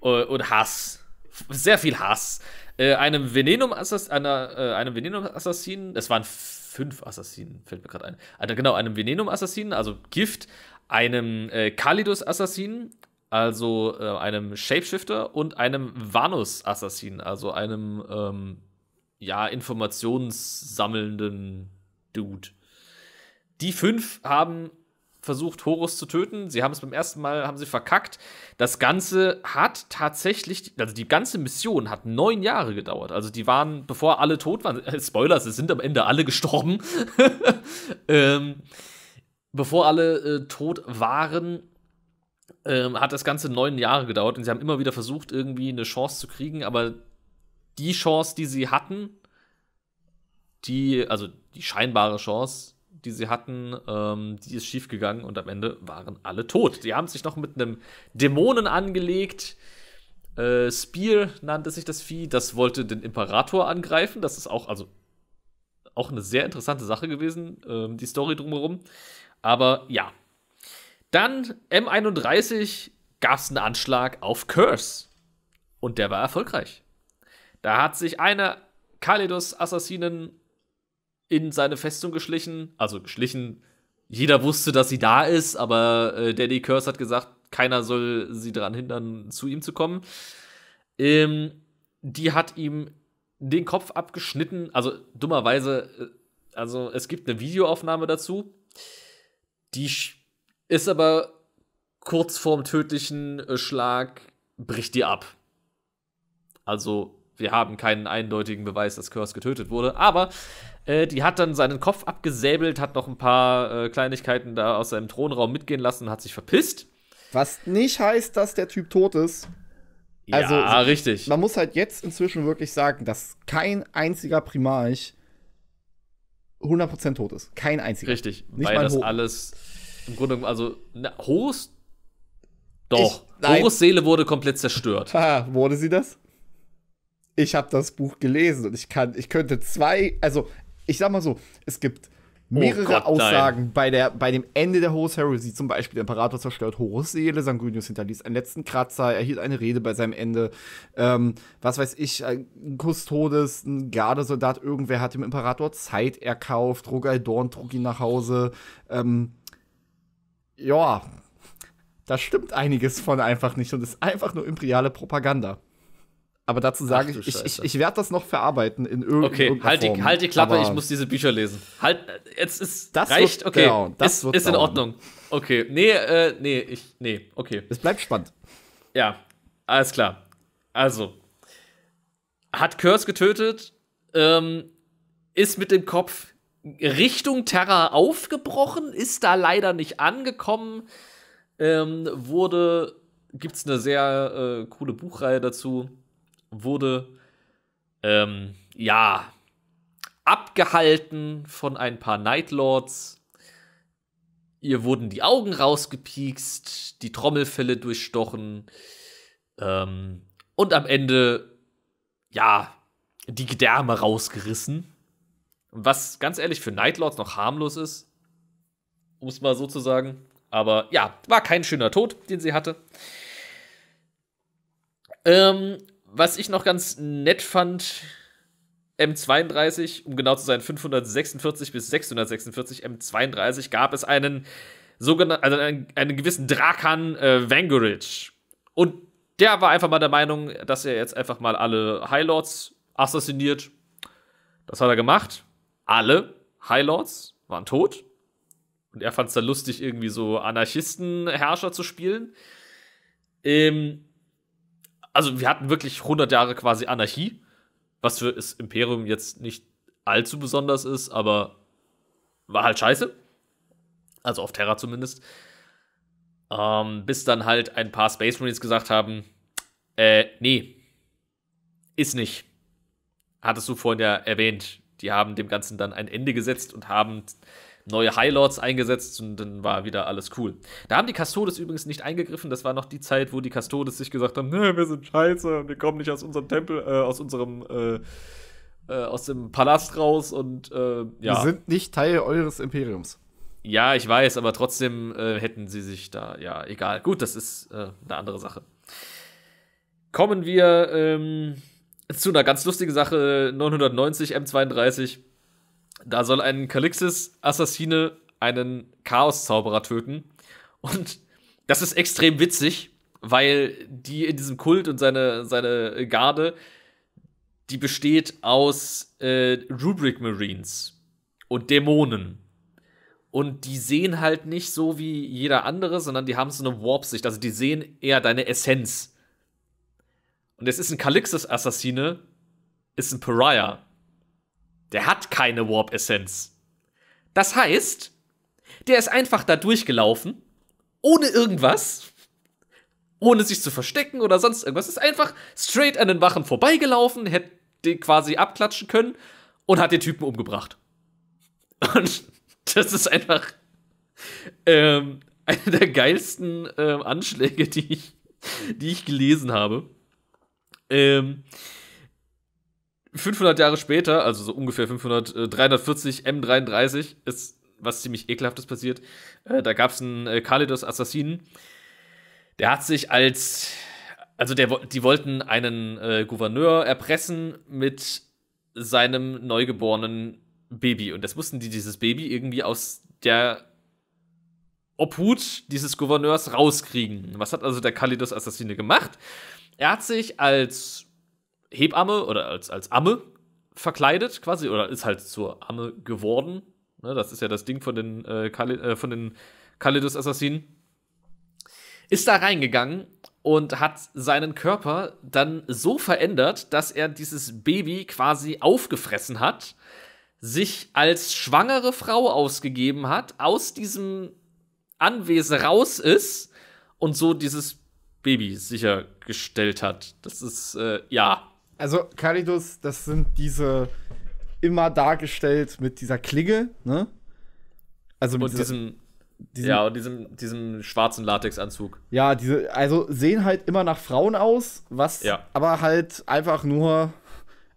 Und Hass. Sehr viel Hass. Äh, einem Venenum-Assassinen, äh, venenum es waren fünf Assassinen, fällt mir gerade ein. Also genau, einem Venenum-Assassinen, also Gift, einem äh, Kalidus-Assassinen, also einem Shapeshifter und einem Vanus-Assassinen, also einem ähm, ja, informationssammelnden Dude die fünf haben versucht, Horus zu töten. Sie haben es beim ersten Mal, haben sie verkackt. Das Ganze hat tatsächlich, also die ganze Mission hat neun Jahre gedauert. Also die waren, bevor alle tot waren, äh, Spoilers, es sind am Ende alle gestorben. ähm, bevor alle äh, tot waren, ähm, hat das Ganze neun Jahre gedauert. Und sie haben immer wieder versucht, irgendwie eine Chance zu kriegen, aber die Chance, die sie hatten, die, also die scheinbare Chance, die sie hatten, ähm, die ist schiefgegangen und am Ende waren alle tot. Die haben sich noch mit einem Dämonen angelegt. Äh, Spear nannte sich das Vieh, das wollte den Imperator angreifen. Das ist auch, also, auch eine sehr interessante Sache gewesen, ähm, die Story drumherum. Aber ja. Dann M31 gab es einen Anschlag auf Curse. Und der war erfolgreich. Da hat sich eine Kalidos-Assassinen in seine Festung geschlichen. Also geschlichen. Jeder wusste, dass sie da ist, aber äh, Daddy Curse hat gesagt, keiner soll sie daran hindern, zu ihm zu kommen. Ähm, die hat ihm den Kopf abgeschnitten. Also dummerweise, äh, also es gibt eine Videoaufnahme dazu. Die ist aber kurz vorm tödlichen äh, Schlag, bricht die ab. Also wir haben keinen eindeutigen Beweis, dass Curse getötet wurde, aber äh, die hat dann seinen Kopf abgesäbelt, hat noch ein paar äh, Kleinigkeiten da aus seinem Thronraum mitgehen lassen, hat sich verpisst. Was nicht heißt, dass der Typ tot ist. Also, ja, richtig. Man muss halt jetzt inzwischen wirklich sagen, dass kein einziger Primarch 100% tot ist. Kein einziger. Richtig, nicht weil das alles im Grunde genommen, also na, Host doch. Ich, Horus Seele wurde komplett zerstört. Ha, wurde sie das? ich habe das Buch gelesen und ich kann, ich könnte zwei, also ich sag mal so, es gibt oh mehrere oh Gott, Aussagen bei, der, bei dem Ende der Horus Heresy, zum Beispiel, der Imperator zerstört Horus Seele, Sanguinius hinterließ einen letzten Kratzer, er hielt eine Rede bei seinem Ende, ähm, was weiß ich, ein Kustodes, ein Gardesoldat, irgendwer hat dem Imperator Zeit erkauft, Rogal Dorn trug ihn nach Hause, ähm, ja, da stimmt einiges von einfach nicht und ist einfach nur imperiale Propaganda. Aber dazu sage ich, ich, ich, ich werde das noch verarbeiten in irgendeiner okay, Form. halt die, halt die Klappe, Aber ich muss diese Bücher lesen. Halt, äh, jetzt ist das reicht, okay. Down, das ist, ist in Ordnung. Okay, nee, äh, nee, ich, nee, okay. Es bleibt spannend. Ja, alles klar. Also, hat Curse getötet, ähm, ist mit dem Kopf Richtung Terra aufgebrochen, ist da leider nicht angekommen, ähm, wurde, gibt's eine sehr äh, coole Buchreihe dazu wurde ähm, ja abgehalten von ein paar Nightlords. Ihr wurden die Augen rausgepiekst, die Trommelfälle durchstochen ähm, und am Ende ja die Gedärme rausgerissen. Was ganz ehrlich für Nightlords noch harmlos ist, um es mal so zu sagen. Aber ja, war kein schöner Tod, den sie hatte. Ähm, was ich noch ganz nett fand, M32, um genau zu sein, 546 bis 646 M32 gab es einen sogenannten, also einen, einen gewissen Drakan äh, Vangorich. Und der war einfach mal der Meinung, dass er jetzt einfach mal alle Highlords assassiniert. Das hat er gemacht. Alle Highlords waren tot. Und er fand es dann lustig, irgendwie so Anarchisten-Herrscher zu spielen. Ähm, also wir hatten wirklich 100 Jahre quasi Anarchie, was für das Imperium jetzt nicht allzu besonders ist, aber war halt scheiße. Also auf Terra zumindest. Ähm, bis dann halt ein paar Space Marines gesagt haben, äh, nee, ist nicht. Hattest du vorhin ja erwähnt. Die haben dem Ganzen dann ein Ende gesetzt und haben neue Highlords eingesetzt und dann war wieder alles cool. Da haben die Custodes übrigens nicht eingegriffen. Das war noch die Zeit, wo die Custodes sich gesagt haben: Nö, wir sind scheiße, wir kommen nicht aus unserem Tempel, äh, aus unserem. Äh, äh, aus dem Palast raus und äh, ja. Wir sind nicht Teil eures Imperiums. Ja, ich weiß, aber trotzdem äh, hätten sie sich da, ja, egal. Gut, das ist äh, eine andere Sache. Kommen wir ähm, zu einer ganz lustigen Sache: 990 M32 da soll ein Kalixis-Assassine einen Chaos-Zauberer töten. Und das ist extrem witzig, weil die in diesem Kult und seine, seine Garde, die besteht aus äh, Rubric Marines und Dämonen. Und die sehen halt nicht so wie jeder andere, sondern die haben so eine Warp-Sicht. Also die sehen eher deine Essenz. Und es ist ein Kalyxis-Assassine, ist ein Pariah. Der hat keine Warp-Essenz. Das heißt, der ist einfach da durchgelaufen, ohne irgendwas, ohne sich zu verstecken oder sonst irgendwas, ist einfach straight an den Wachen vorbeigelaufen, hätte den quasi abklatschen können und hat den Typen umgebracht. Und das ist einfach ähm, einer der geilsten ähm, Anschläge, die ich, die ich gelesen habe. Ähm, 500 Jahre später, also so ungefähr 500, äh, 340 M33, ist was ziemlich ekelhaftes passiert. Äh, da gab es einen äh, Kalidos Assassinen, der hat sich als, also der, die wollten einen äh, Gouverneur erpressen mit seinem neugeborenen Baby. Und das mussten die dieses Baby irgendwie aus der Obhut dieses Gouverneurs rauskriegen. Was hat also der Kalidos Assassine gemacht? Er hat sich als Hebamme oder als, als Amme verkleidet quasi oder ist halt zur Amme geworden. Ne, das ist ja das Ding von den, äh, äh, den Kalidus Assassinen. Ist da reingegangen und hat seinen Körper dann so verändert, dass er dieses Baby quasi aufgefressen hat, sich als schwangere Frau ausgegeben hat, aus diesem Anwesen raus ist und so dieses Baby sichergestellt hat. Das ist, äh, ja, also Calidus, das sind diese immer dargestellt mit dieser Klinge, ne? Also mit und diesem, diesem, ja und diesem diesem schwarzen Latexanzug. Ja, diese also sehen halt immer nach Frauen aus, was ja. aber halt einfach nur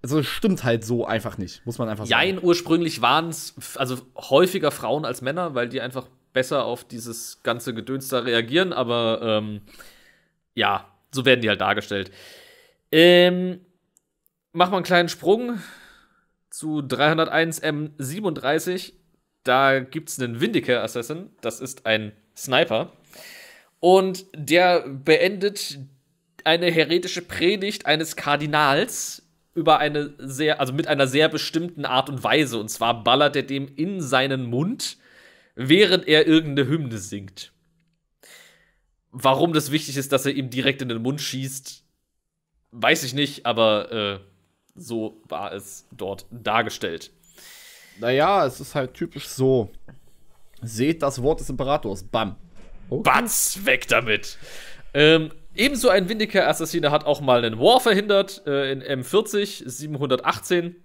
also stimmt halt so einfach nicht, muss man einfach sagen. Jein, ursprünglich waren es also häufiger Frauen als Männer, weil die einfach besser auf dieses ganze Gedöns da reagieren, aber ähm, ja, so werden die halt dargestellt. Ähm, mach mal einen kleinen Sprung zu 301 M37. Da gibt es einen Windicare Assassin. Das ist ein Sniper. Und der beendet eine heretische Predigt eines Kardinals über eine sehr, also mit einer sehr bestimmten Art und Weise. Und zwar ballert er dem in seinen Mund, während er irgendeine Hymne singt. Warum das wichtig ist, dass er ihm direkt in den Mund schießt, weiß ich nicht, aber äh, so war es dort dargestellt. Naja, es ist halt typisch so. Seht das Wort des Imperators. Bam. Okay. Batz, weg damit. Ähm, ebenso ein windiger Assassine hat auch mal einen War verhindert äh, in M40 718.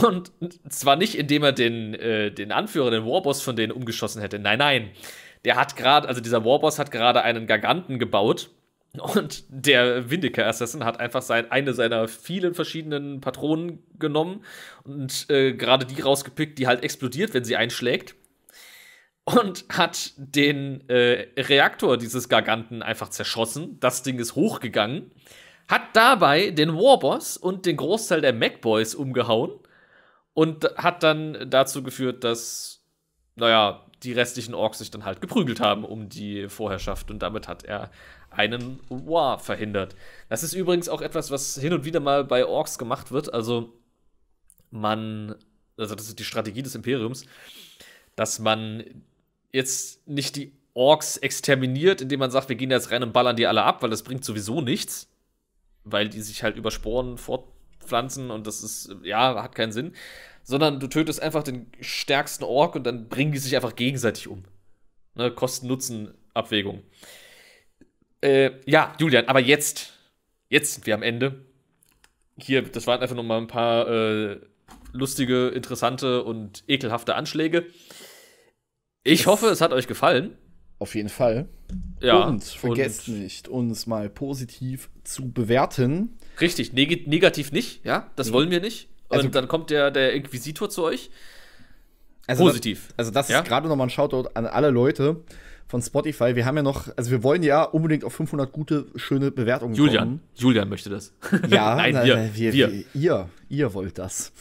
Und zwar nicht, indem er den, äh, den Anführer, den Warboss von denen umgeschossen hätte. Nein, nein. Der hat gerade, also dieser Warboss hat gerade einen Giganten gebaut und der Windiker Assassin hat einfach sein, eine seiner vielen verschiedenen Patronen genommen und äh, gerade die rausgepickt, die halt explodiert, wenn sie einschlägt. Und hat den äh, Reaktor dieses Garganten einfach zerschossen. Das Ding ist hochgegangen. Hat dabei den Warboss und den Großteil der MacBoys umgehauen. Und hat dann dazu geführt, dass, naja, die restlichen Orks sich dann halt geprügelt haben um die Vorherrschaft. Und damit hat er einen War verhindert. Das ist übrigens auch etwas, was hin und wieder mal bei Orks gemacht wird. Also man, also das ist die Strategie des Imperiums, dass man jetzt nicht die Orks exterminiert, indem man sagt, wir gehen jetzt rein und ballern die alle ab, weil das bringt sowieso nichts, weil die sich halt über Sporen fortpflanzen und das ist, ja, hat keinen Sinn, sondern du tötest einfach den stärksten Ork und dann bringen die sich einfach gegenseitig um. Ne, Kosten-Nutzen-Abwägung. Äh, ja, Julian, aber jetzt, jetzt sind wir am Ende. Hier, das waren einfach nur mal ein paar äh, lustige, interessante und ekelhafte Anschläge. Ich das hoffe, es hat euch gefallen. Auf jeden Fall. Ja. Und vergesst und nicht, uns mal positiv zu bewerten. Richtig, neg negativ nicht, ja. Das nee. wollen wir nicht. Und also, dann kommt der, der Inquisitor zu euch. Also Positiv. Das, also das ja? ist gerade nochmal ein Shoutout an alle Leute, von Spotify. Wir haben ja noch, also wir wollen ja unbedingt auf 500 gute, schöne Bewertungen Julian, kommen. Julian möchte das. Ja, Nein, na, wir, wir, wir, wir, Ihr, ihr wollt das.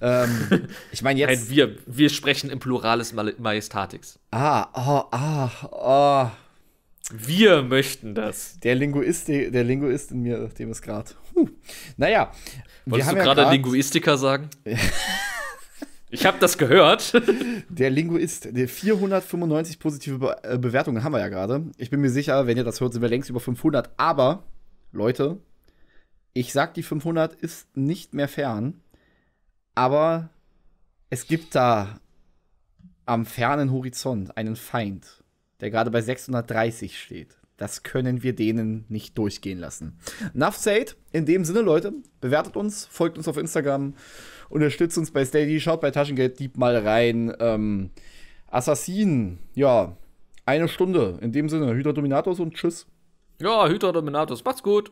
Ähm, ich meine jetzt. Nein, wir, wir sprechen im Plurales Majestatix. Ah, oh, ah, ah. Oh. Wir möchten das. Der Linguist, der Linguist in mir, dem ist gerade. Huh. Naja. Wolltest du gerade ja Linguistiker sagen? Ich habe das gehört. Der Linguist, der 495 positive Be äh, Bewertungen haben wir ja gerade. Ich bin mir sicher, wenn ihr das hört, sind wir längst über 500. Aber, Leute, ich sag, die 500 ist nicht mehr fern. Aber es gibt da am fernen Horizont einen Feind, der gerade bei 630 steht. Das können wir denen nicht durchgehen lassen. Enough said. In dem Sinne, Leute, bewertet uns, folgt uns auf Instagram, unterstützt uns bei Steady, schaut bei Taschengeld Dieb mal rein. Ähm, Assassin, ja, eine Stunde. In dem Sinne, Hydra Dominatus und tschüss. Ja, Hydra Dominatus, macht's gut.